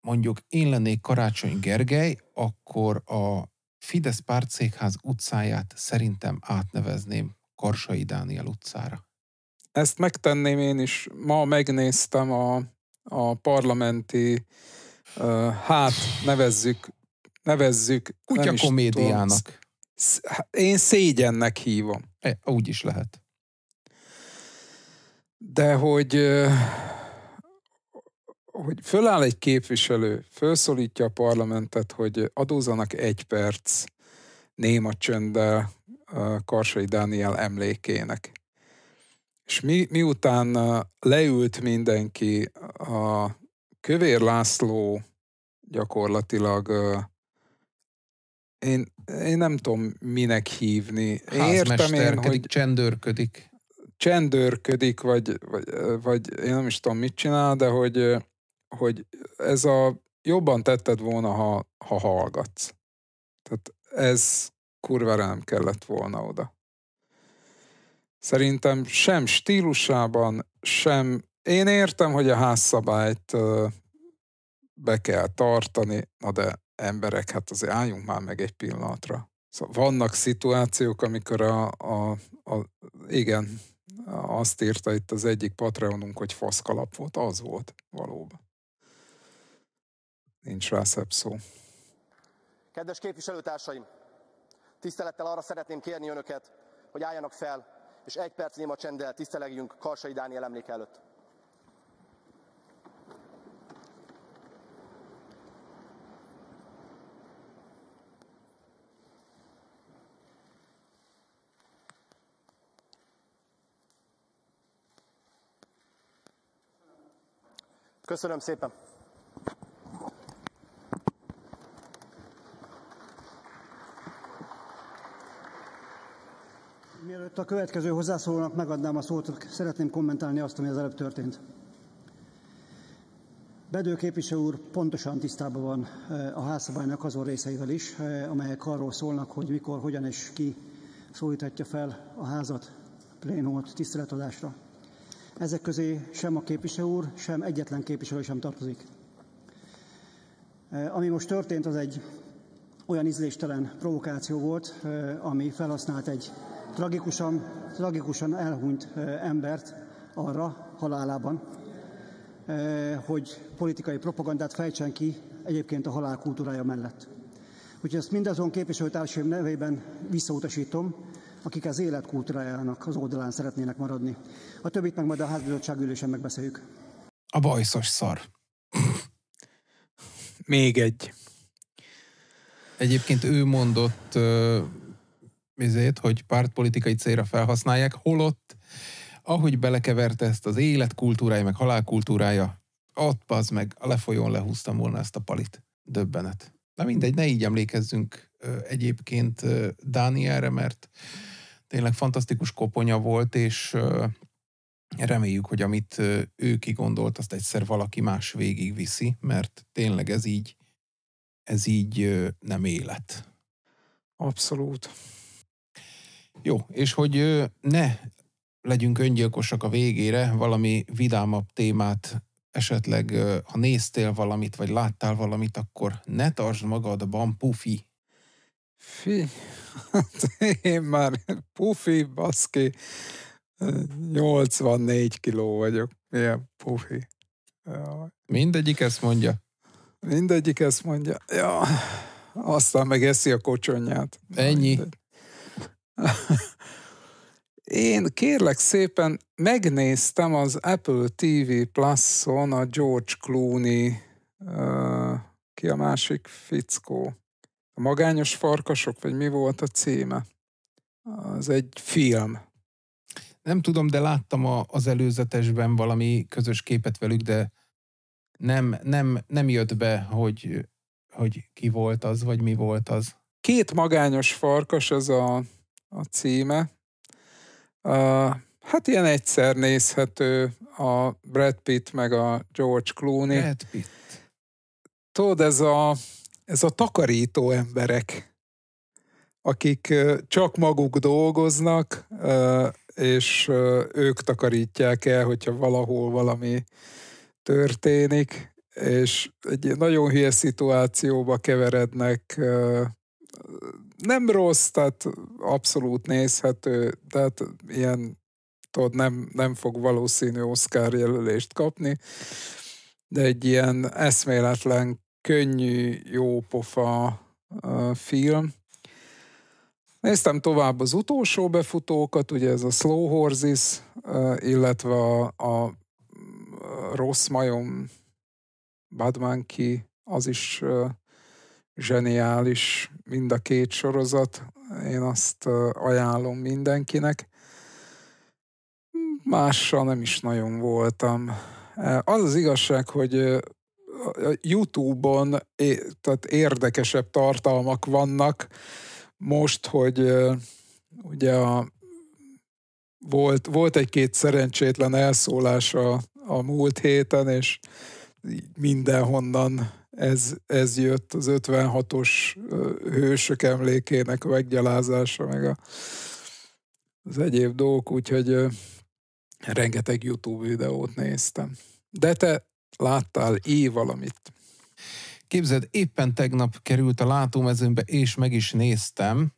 mondjuk én lennék Karácsony Gergely, akkor a Fidesz pártszékház utcáját szerintem átnevezném Karsai Dániel utcára. Ezt megtenném én is. Ma megnéztem a, a parlamenti, uh, hát nevezzük, nevezzük... Kutya hát én szégyennek hívom. E, úgy is lehet. De hogy hogy föláll egy képviselő, felszólítja a parlamentet, hogy adózanak egy perc néma csönddel Karsai Dániel emlékének. És mi, miután uh, leült mindenki a Kövér László gyakorlatilag uh, én, én nem tudom minek hívni. Értem én, hogy csendőrködik. Csendőrködik, vagy, vagy, vagy én nem is tudom mit csinál, de hogy uh, hogy ez a jobban tetted volna, ha, ha hallgatsz. Tehát ez kurvára nem kellett volna oda. Szerintem sem stílusában, sem... Én értem, hogy a házszabályt be kell tartani, na de emberek, hát azért álljunk már meg egy pillanatra. Szóval vannak szituációk, amikor a, a, a igen, azt írta itt az egyik Patreonunk, hogy faszkalap volt, az volt valóban. Nincs rá szebb szó. Kedves képviselőtársaim, tisztelettel arra szeretném kérni önöket, hogy álljanak fel, és egy perc néma csenddel tisztelegjünk Karsai Dániel emlék előtt. Köszönöm szépen! a következő hozzászólónak megadnám a szót, szeretném kommentálni azt, ami az előbb történt. Bedő képviselő úr pontosan tisztában van eh, a házszabálynak azon részeivel is, eh, amelyek arról szólnak, hogy mikor, hogyan és ki szólíthatja fel a házat plénumot tiszteletadásra. Ezek közé sem a képviselő úr, sem egyetlen képviselő sem tartozik. Eh, ami most történt, az egy olyan ízléstelen provokáció volt, ami felhasznált egy tragikusan, tragikusan elhunyt embert arra halálában, hogy politikai propagandát fejtsen ki egyébként a halál kultúrája mellett. Úgyhogy ezt mindazon képviselőtársaim nevében visszautasítom, akik az élet kultúrájának az oldalán szeretnének maradni. A többit meg majd a házbizottság ülésen megbeszéljük. A bajszos szar. Még egy. Egyébként ő mondott mizét, hogy pártpolitikai célra felhasználják, holott ahogy belekeverte ezt az életkultúrája, meg halálkultúrája, ott az meg a lefolyón lehúztam volna ezt a palit. Döbbenet. Na mindegy, ne így emlékezzünk egyébként Dánielre, mert tényleg fantasztikus koponya volt, és reméljük, hogy amit ő kigondolt, azt egyszer valaki más végigviszi, mert tényleg ez így, ez így nem élet. Abszolút. Jó, és hogy ne legyünk öngyilkosak a végére, valami vidámabb témát esetleg, ha néztél valamit, vagy láttál valamit, akkor ne tartsd magadban pufi. Fi, hát én már pufi, baszki, 84 kiló vagyok. milyen pufi. Ja. Mindegyik ezt mondja. Mindegyik ezt mondja. Ja. Aztán meg eszi a kocsonyát. Ennyi. Mindegy. (laughs) Én kérlek szépen megnéztem az Apple TV Plus-on a George Clooney, uh, ki a másik fickó? A magányos farkasok, vagy mi volt a címe? Az egy film. Nem tudom, de láttam a, az előzetesben valami közös képet velük, de nem, nem, nem jött be, hogy, hogy ki volt az, vagy mi volt az. Két magányos farkas, ez a a címe. Uh, hát ilyen egyszer nézhető a Brad Pitt meg a George Clooney. Brad Pitt. Tudod, ez a, ez a takarító emberek, akik csak maguk dolgoznak, és ők takarítják el, hogyha valahol valami történik, és egy nagyon hülye szituációba keverednek nem rossz, tehát abszolút nézhető, tehát ilyen, tudod, nem, nem fog valószínű Oscar jelölést kapni, de egy ilyen eszméletlen, könnyű, jó pofa uh, film. Néztem tovább az utolsó befutókat, ugye ez a Slow Horses, uh, illetve a, a, Rossz Majom Bad Monkey, az is zseniális mind a két sorozat, én azt ajánlom mindenkinek. Mással nem is nagyon voltam. Az az igazság, hogy YouTube-on tehát érdekesebb tartalmak vannak most, hogy ugye a, volt, volt egy-két szerencsétlen elszólás a, a múlt héten, és mindenhonnan ez, ez jött az 56-os hősök emlékének a meggyalázása, meg a, az egyéb dolgok, úgyhogy rengeteg YouTube videót néztem. De te láttál é valamit? Képzeld, éppen tegnap került a látómezőmbe, és meg is néztem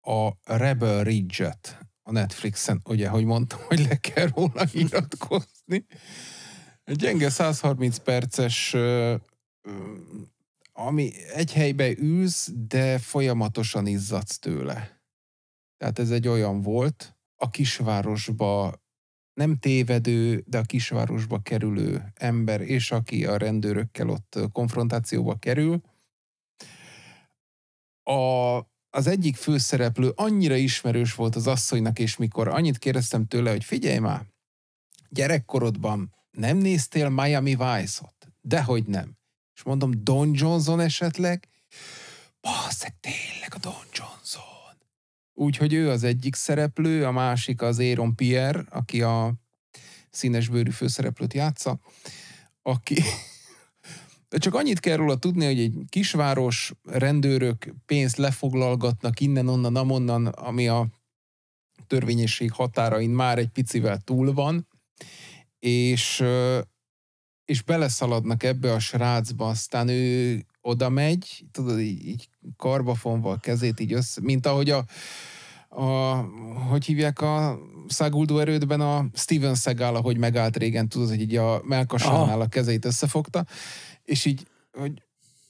a Rebel Ridge-et a Netflixen, ugye, hogy mondtam, hogy le kell róla (laughs) iratkozni. Egy gyenge 130 perces, ami egy helybe űz, de folyamatosan izzadsz tőle. Tehát ez egy olyan volt, a kisvárosba nem tévedő, de a kisvárosba kerülő ember, és aki a rendőrökkel ott konfrontációba kerül. A, az egyik főszereplő annyira ismerős volt az asszonynak, és mikor annyit kérdeztem tőle, hogy figyelj már, gyerekkorodban nem néztél Miami Vice-ot? Dehogy nem. És mondom, Don Johnson esetleg? Basszeg, tényleg a Don Johnson. Úgyhogy ő az egyik szereplő, a másik az Aaron Pierre, aki a színes bőrű főszereplőt játsza, aki... De csak annyit kell róla tudni, hogy egy kisváros rendőrök pénzt lefoglalgatnak innen, onnan, amonnan, ami a törvényesség határain már egy picivel túl van, és, és beleszaladnak ebbe a srácba, aztán ő oda megy, tudod, így, így karbafonva a kezét, így össze, mint ahogy a, a hogy hívják a száguldó erődben a Steven Seagal, ahogy megállt régen, tudod, hogy így a melkasánál a kezét összefogta, és így, hogy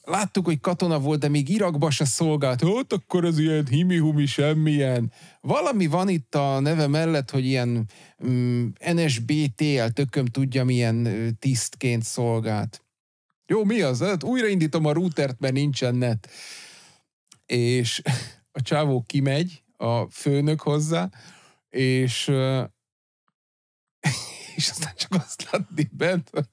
láttuk, hogy katona volt, de még Irakba se szolgált. Ott akkor az ilyen himi-humi semmilyen. Valami van itt a neve mellett, hogy ilyen mm, NSBTL, tököm tudja, milyen tisztként szolgált. Jó, mi az? Hát újraindítom a routert, mert nincsen net. És (laughs) a csávó kimegy, a főnök hozzá, és (laughs) és aztán csak azt látni bent, hogy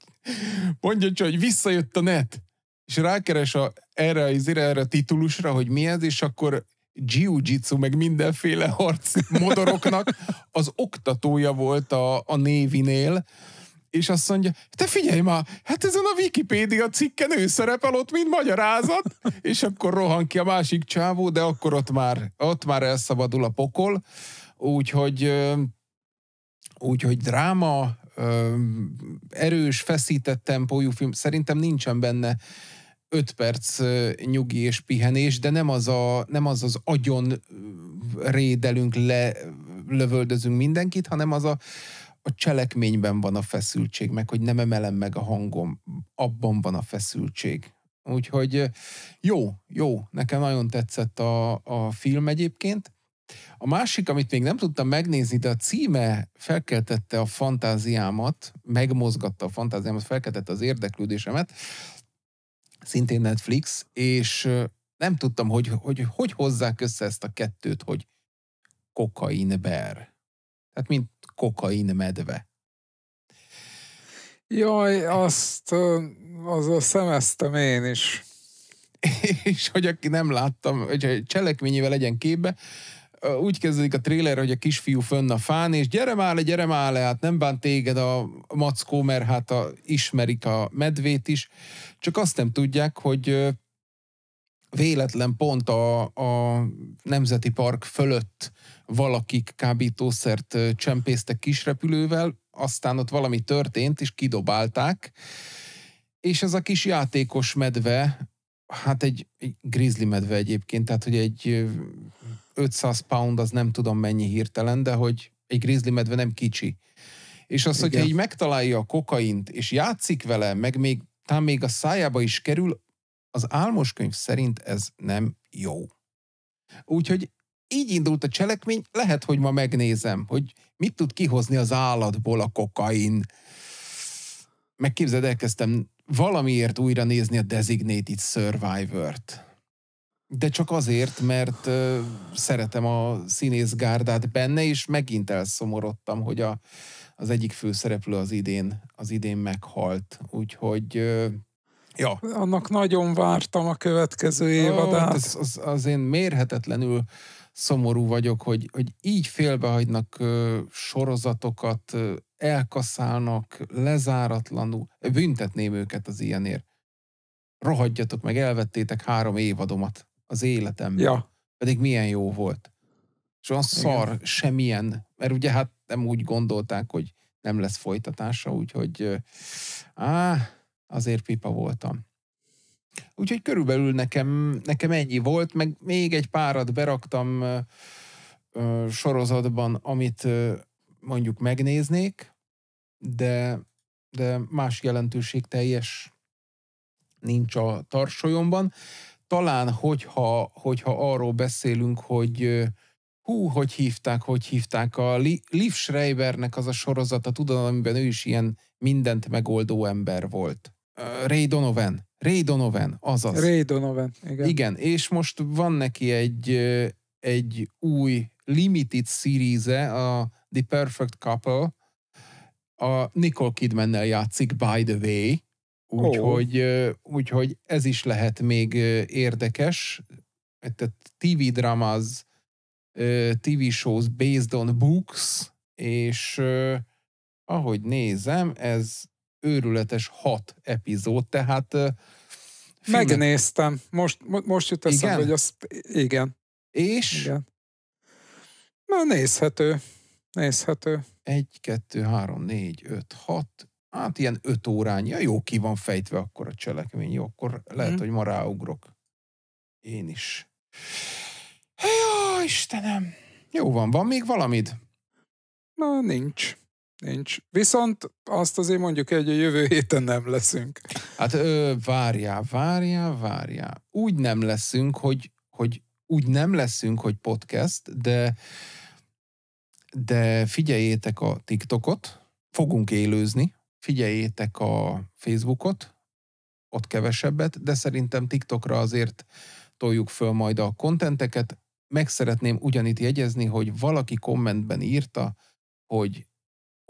mondja csak, hogy visszajött a net és rákeres a, erre, az, erre a titulusra, hogy mi ez, és akkor jiu-jitsu, meg mindenféle harc modoroknak az oktatója volt a, a névinél, és azt mondja, te figyelj már, hát ezen a Wikipédia cikken ő szerepel ott, mint magyarázat, és akkor rohan ki a másik csávó, de akkor ott már, ott már elszabadul a pokol, úgyhogy, úgyhogy dráma, erős, feszített tempójú film, szerintem nincsen benne 5 perc nyugi és pihenés, de nem az a, nem az, az agyon rédelünk, le, lövöldözünk mindenkit, hanem az a, a cselekményben van a feszültség, meg hogy nem emelem meg a hangom, abban van a feszültség. Úgyhogy jó, jó, nekem nagyon tetszett a, a film egyébként. A másik, amit még nem tudtam megnézni, de a címe felkeltette a fantáziámat, megmozgatta a fantáziámat, felkeltette az érdeklődésemet, szintén Netflix, és nem tudtam, hogy hogy, hogy hozzák össze ezt a kettőt, hogy kokainber. Tehát mint kokain medve. Jaj, azt az szemeztem én is. (laughs) és hogy aki nem láttam, hogy cselekményével legyen képbe, úgy kezdődik a tréler, hogy a kisfiú fönn a fán, és gyere már le, gyere már le, hát nem bánt téged a mackó, mert hát a, ismerik a medvét is, csak azt nem tudják, hogy véletlen pont a, a Nemzeti Park fölött valakik kábítószert csempésztek kisrepülővel, aztán ott valami történt, és kidobálták, és ez a kis játékos medve Hát egy, egy grizzly medve egyébként, tehát hogy egy 500 pound, az nem tudom mennyi hirtelen, de hogy egy grizzly medve nem kicsi. És az, Igen. hogyha így megtalálja a kokaint, és játszik vele, meg még, talán még a szájába is kerül, az álmos könyv szerint ez nem jó. Úgyhogy így indult a cselekmény, lehet, hogy ma megnézem, hogy mit tud kihozni az állatból a kokain. Megképzeld, elkezdtem valamiért újra nézni a Designated Survivor-t. De csak azért, mert szeretem a színészgárdát benne, és megint elszomorodtam, hogy a, az egyik főszereplő az idén, az idén meghalt. Úgyhogy Ja. Annak nagyon vártam a következő évadát. Oh, az, az, az én mérhetetlenül szomorú vagyok, hogy, hogy így félbehagynak sorozatokat, elkaszálnak, lezáratlanul, büntetném őket az ilyenért. Rohadjatok meg, elvettétek három évadomat az életemben. Ja. Pedig milyen jó volt. És olyan Igen. semmilyen, mert ugye hát nem úgy gondolták, hogy nem lesz folytatása, úgyhogy á, azért pipa voltam. Úgyhogy körülbelül nekem, nekem ennyi volt, meg még egy párat beraktam ö, sorozatban, amit ö, mondjuk megnéznék, de, de más jelentőség teljes nincs a tarsolyomban. Talán, hogyha, hogyha arról beszélünk, hogy hú, hogy hívták, hogy hívták, a Liv Schreibernek az a sorozata, tudod, amiben ő is ilyen mindent megoldó ember volt. Ray Donovan. Ray Donovan, azaz. Ray Donovan, igen. Igen, és most van neki egy, egy új limited series a The Perfect Couple, a Nicole Kidmannel játszik By the Way, úgyhogy, oh. úgyhogy ez is lehet még érdekes. Tehát TV dramas, TV shows based on books, és ahogy nézem, ez őrületes hat epizód, tehát filmet... Megnéztem. Most, most jut eszembe, hogy az... Igen. És? Igen. Na, nézhető. Nézhető. 1, 2, 3, 4, 5, 6, hát ilyen 5 ja, jó ki van fejtve akkor a cselekmény, jó, akkor lehet, hmm. hogy ma ráugrok. Én is. Jó, Istenem! Jó van, van még valamid? Na, nincs. Nincs. Viszont azt azért mondjuk, hogy a jövő héten nem leszünk. Hát ö, várjál, várjál, várjál. Úgy nem leszünk, hogy, hogy úgy nem leszünk, hogy podcast, de de figyeljétek a TikTokot, fogunk élőzni, figyeljétek a Facebookot, ott kevesebbet, de szerintem TikTokra azért toljuk föl majd a kontenteket. Meg szeretném ugyanitt jegyezni, hogy valaki kommentben írta, hogy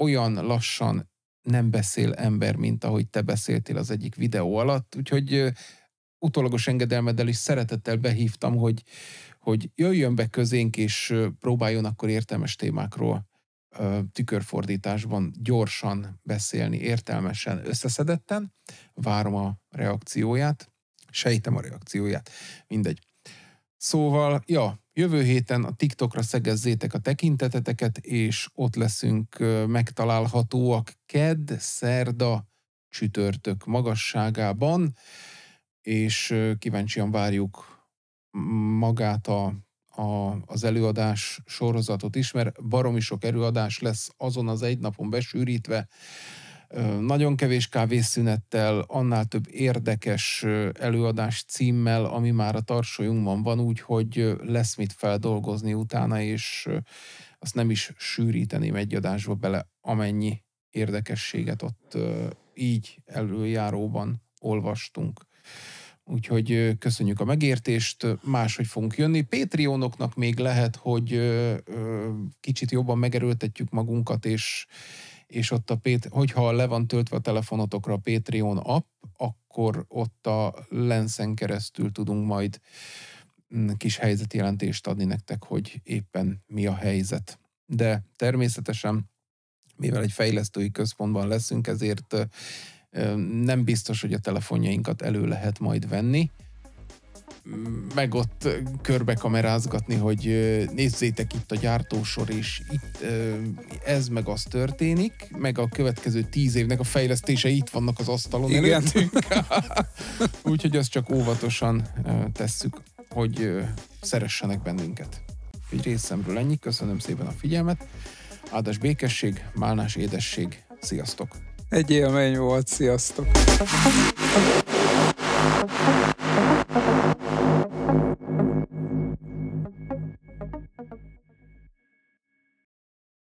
olyan lassan nem beszél ember, mint ahogy te beszéltél az egyik videó alatt, úgyhogy utólagos engedelmeddel is szeretettel behívtam, hogy, hogy jöjjön be közénk, és próbáljon akkor értelmes témákról tükörfordításban gyorsan beszélni, értelmesen, összeszedetten. Várom a reakcióját, sejtem a reakcióját, mindegy. Szóval, ja, jövő héten a TikTokra szegezzétek a tekinteteteket, és ott leszünk megtalálhatóak ked, szerda, csütörtök magasságában, és kíváncsian várjuk magát a, a, az előadás sorozatot is, mert baromi sok előadás lesz azon az egy napon besűrítve, nagyon kevés kávészünettel, annál több érdekes előadás címmel, ami már a tarsolyunkban van, úgyhogy lesz mit feldolgozni utána, és azt nem is sűríteném egy adásba bele, amennyi érdekességet ott így előjáróban olvastunk úgyhogy köszönjük a megértést, máshogy fogunk jönni. Patreonoknak még lehet, hogy kicsit jobban megerőltetjük magunkat, és, és ott a Pét, hogyha le van töltve a telefonotokra a Patreon app, akkor ott a lenszen keresztül tudunk majd mm, kis helyzetjelentést adni nektek, hogy éppen mi a helyzet. De természetesen, mivel egy fejlesztői központban leszünk, ezért nem biztos, hogy a telefonjainkat elő lehet majd venni, meg ott körbe kamerázgatni, hogy nézzétek itt a gyártósor, és itt ez meg az történik, meg a következő tíz évnek a fejlesztése itt vannak az asztalon Igen. (laughs) (laughs) Úgyhogy ezt csak óvatosan tesszük, hogy szeressenek bennünket. Egy részemről ennyi, köszönöm szépen a figyelmet. Áldás békesség, málnás édesség, sziasztok! Egy élmény volt, sziasztok! thank you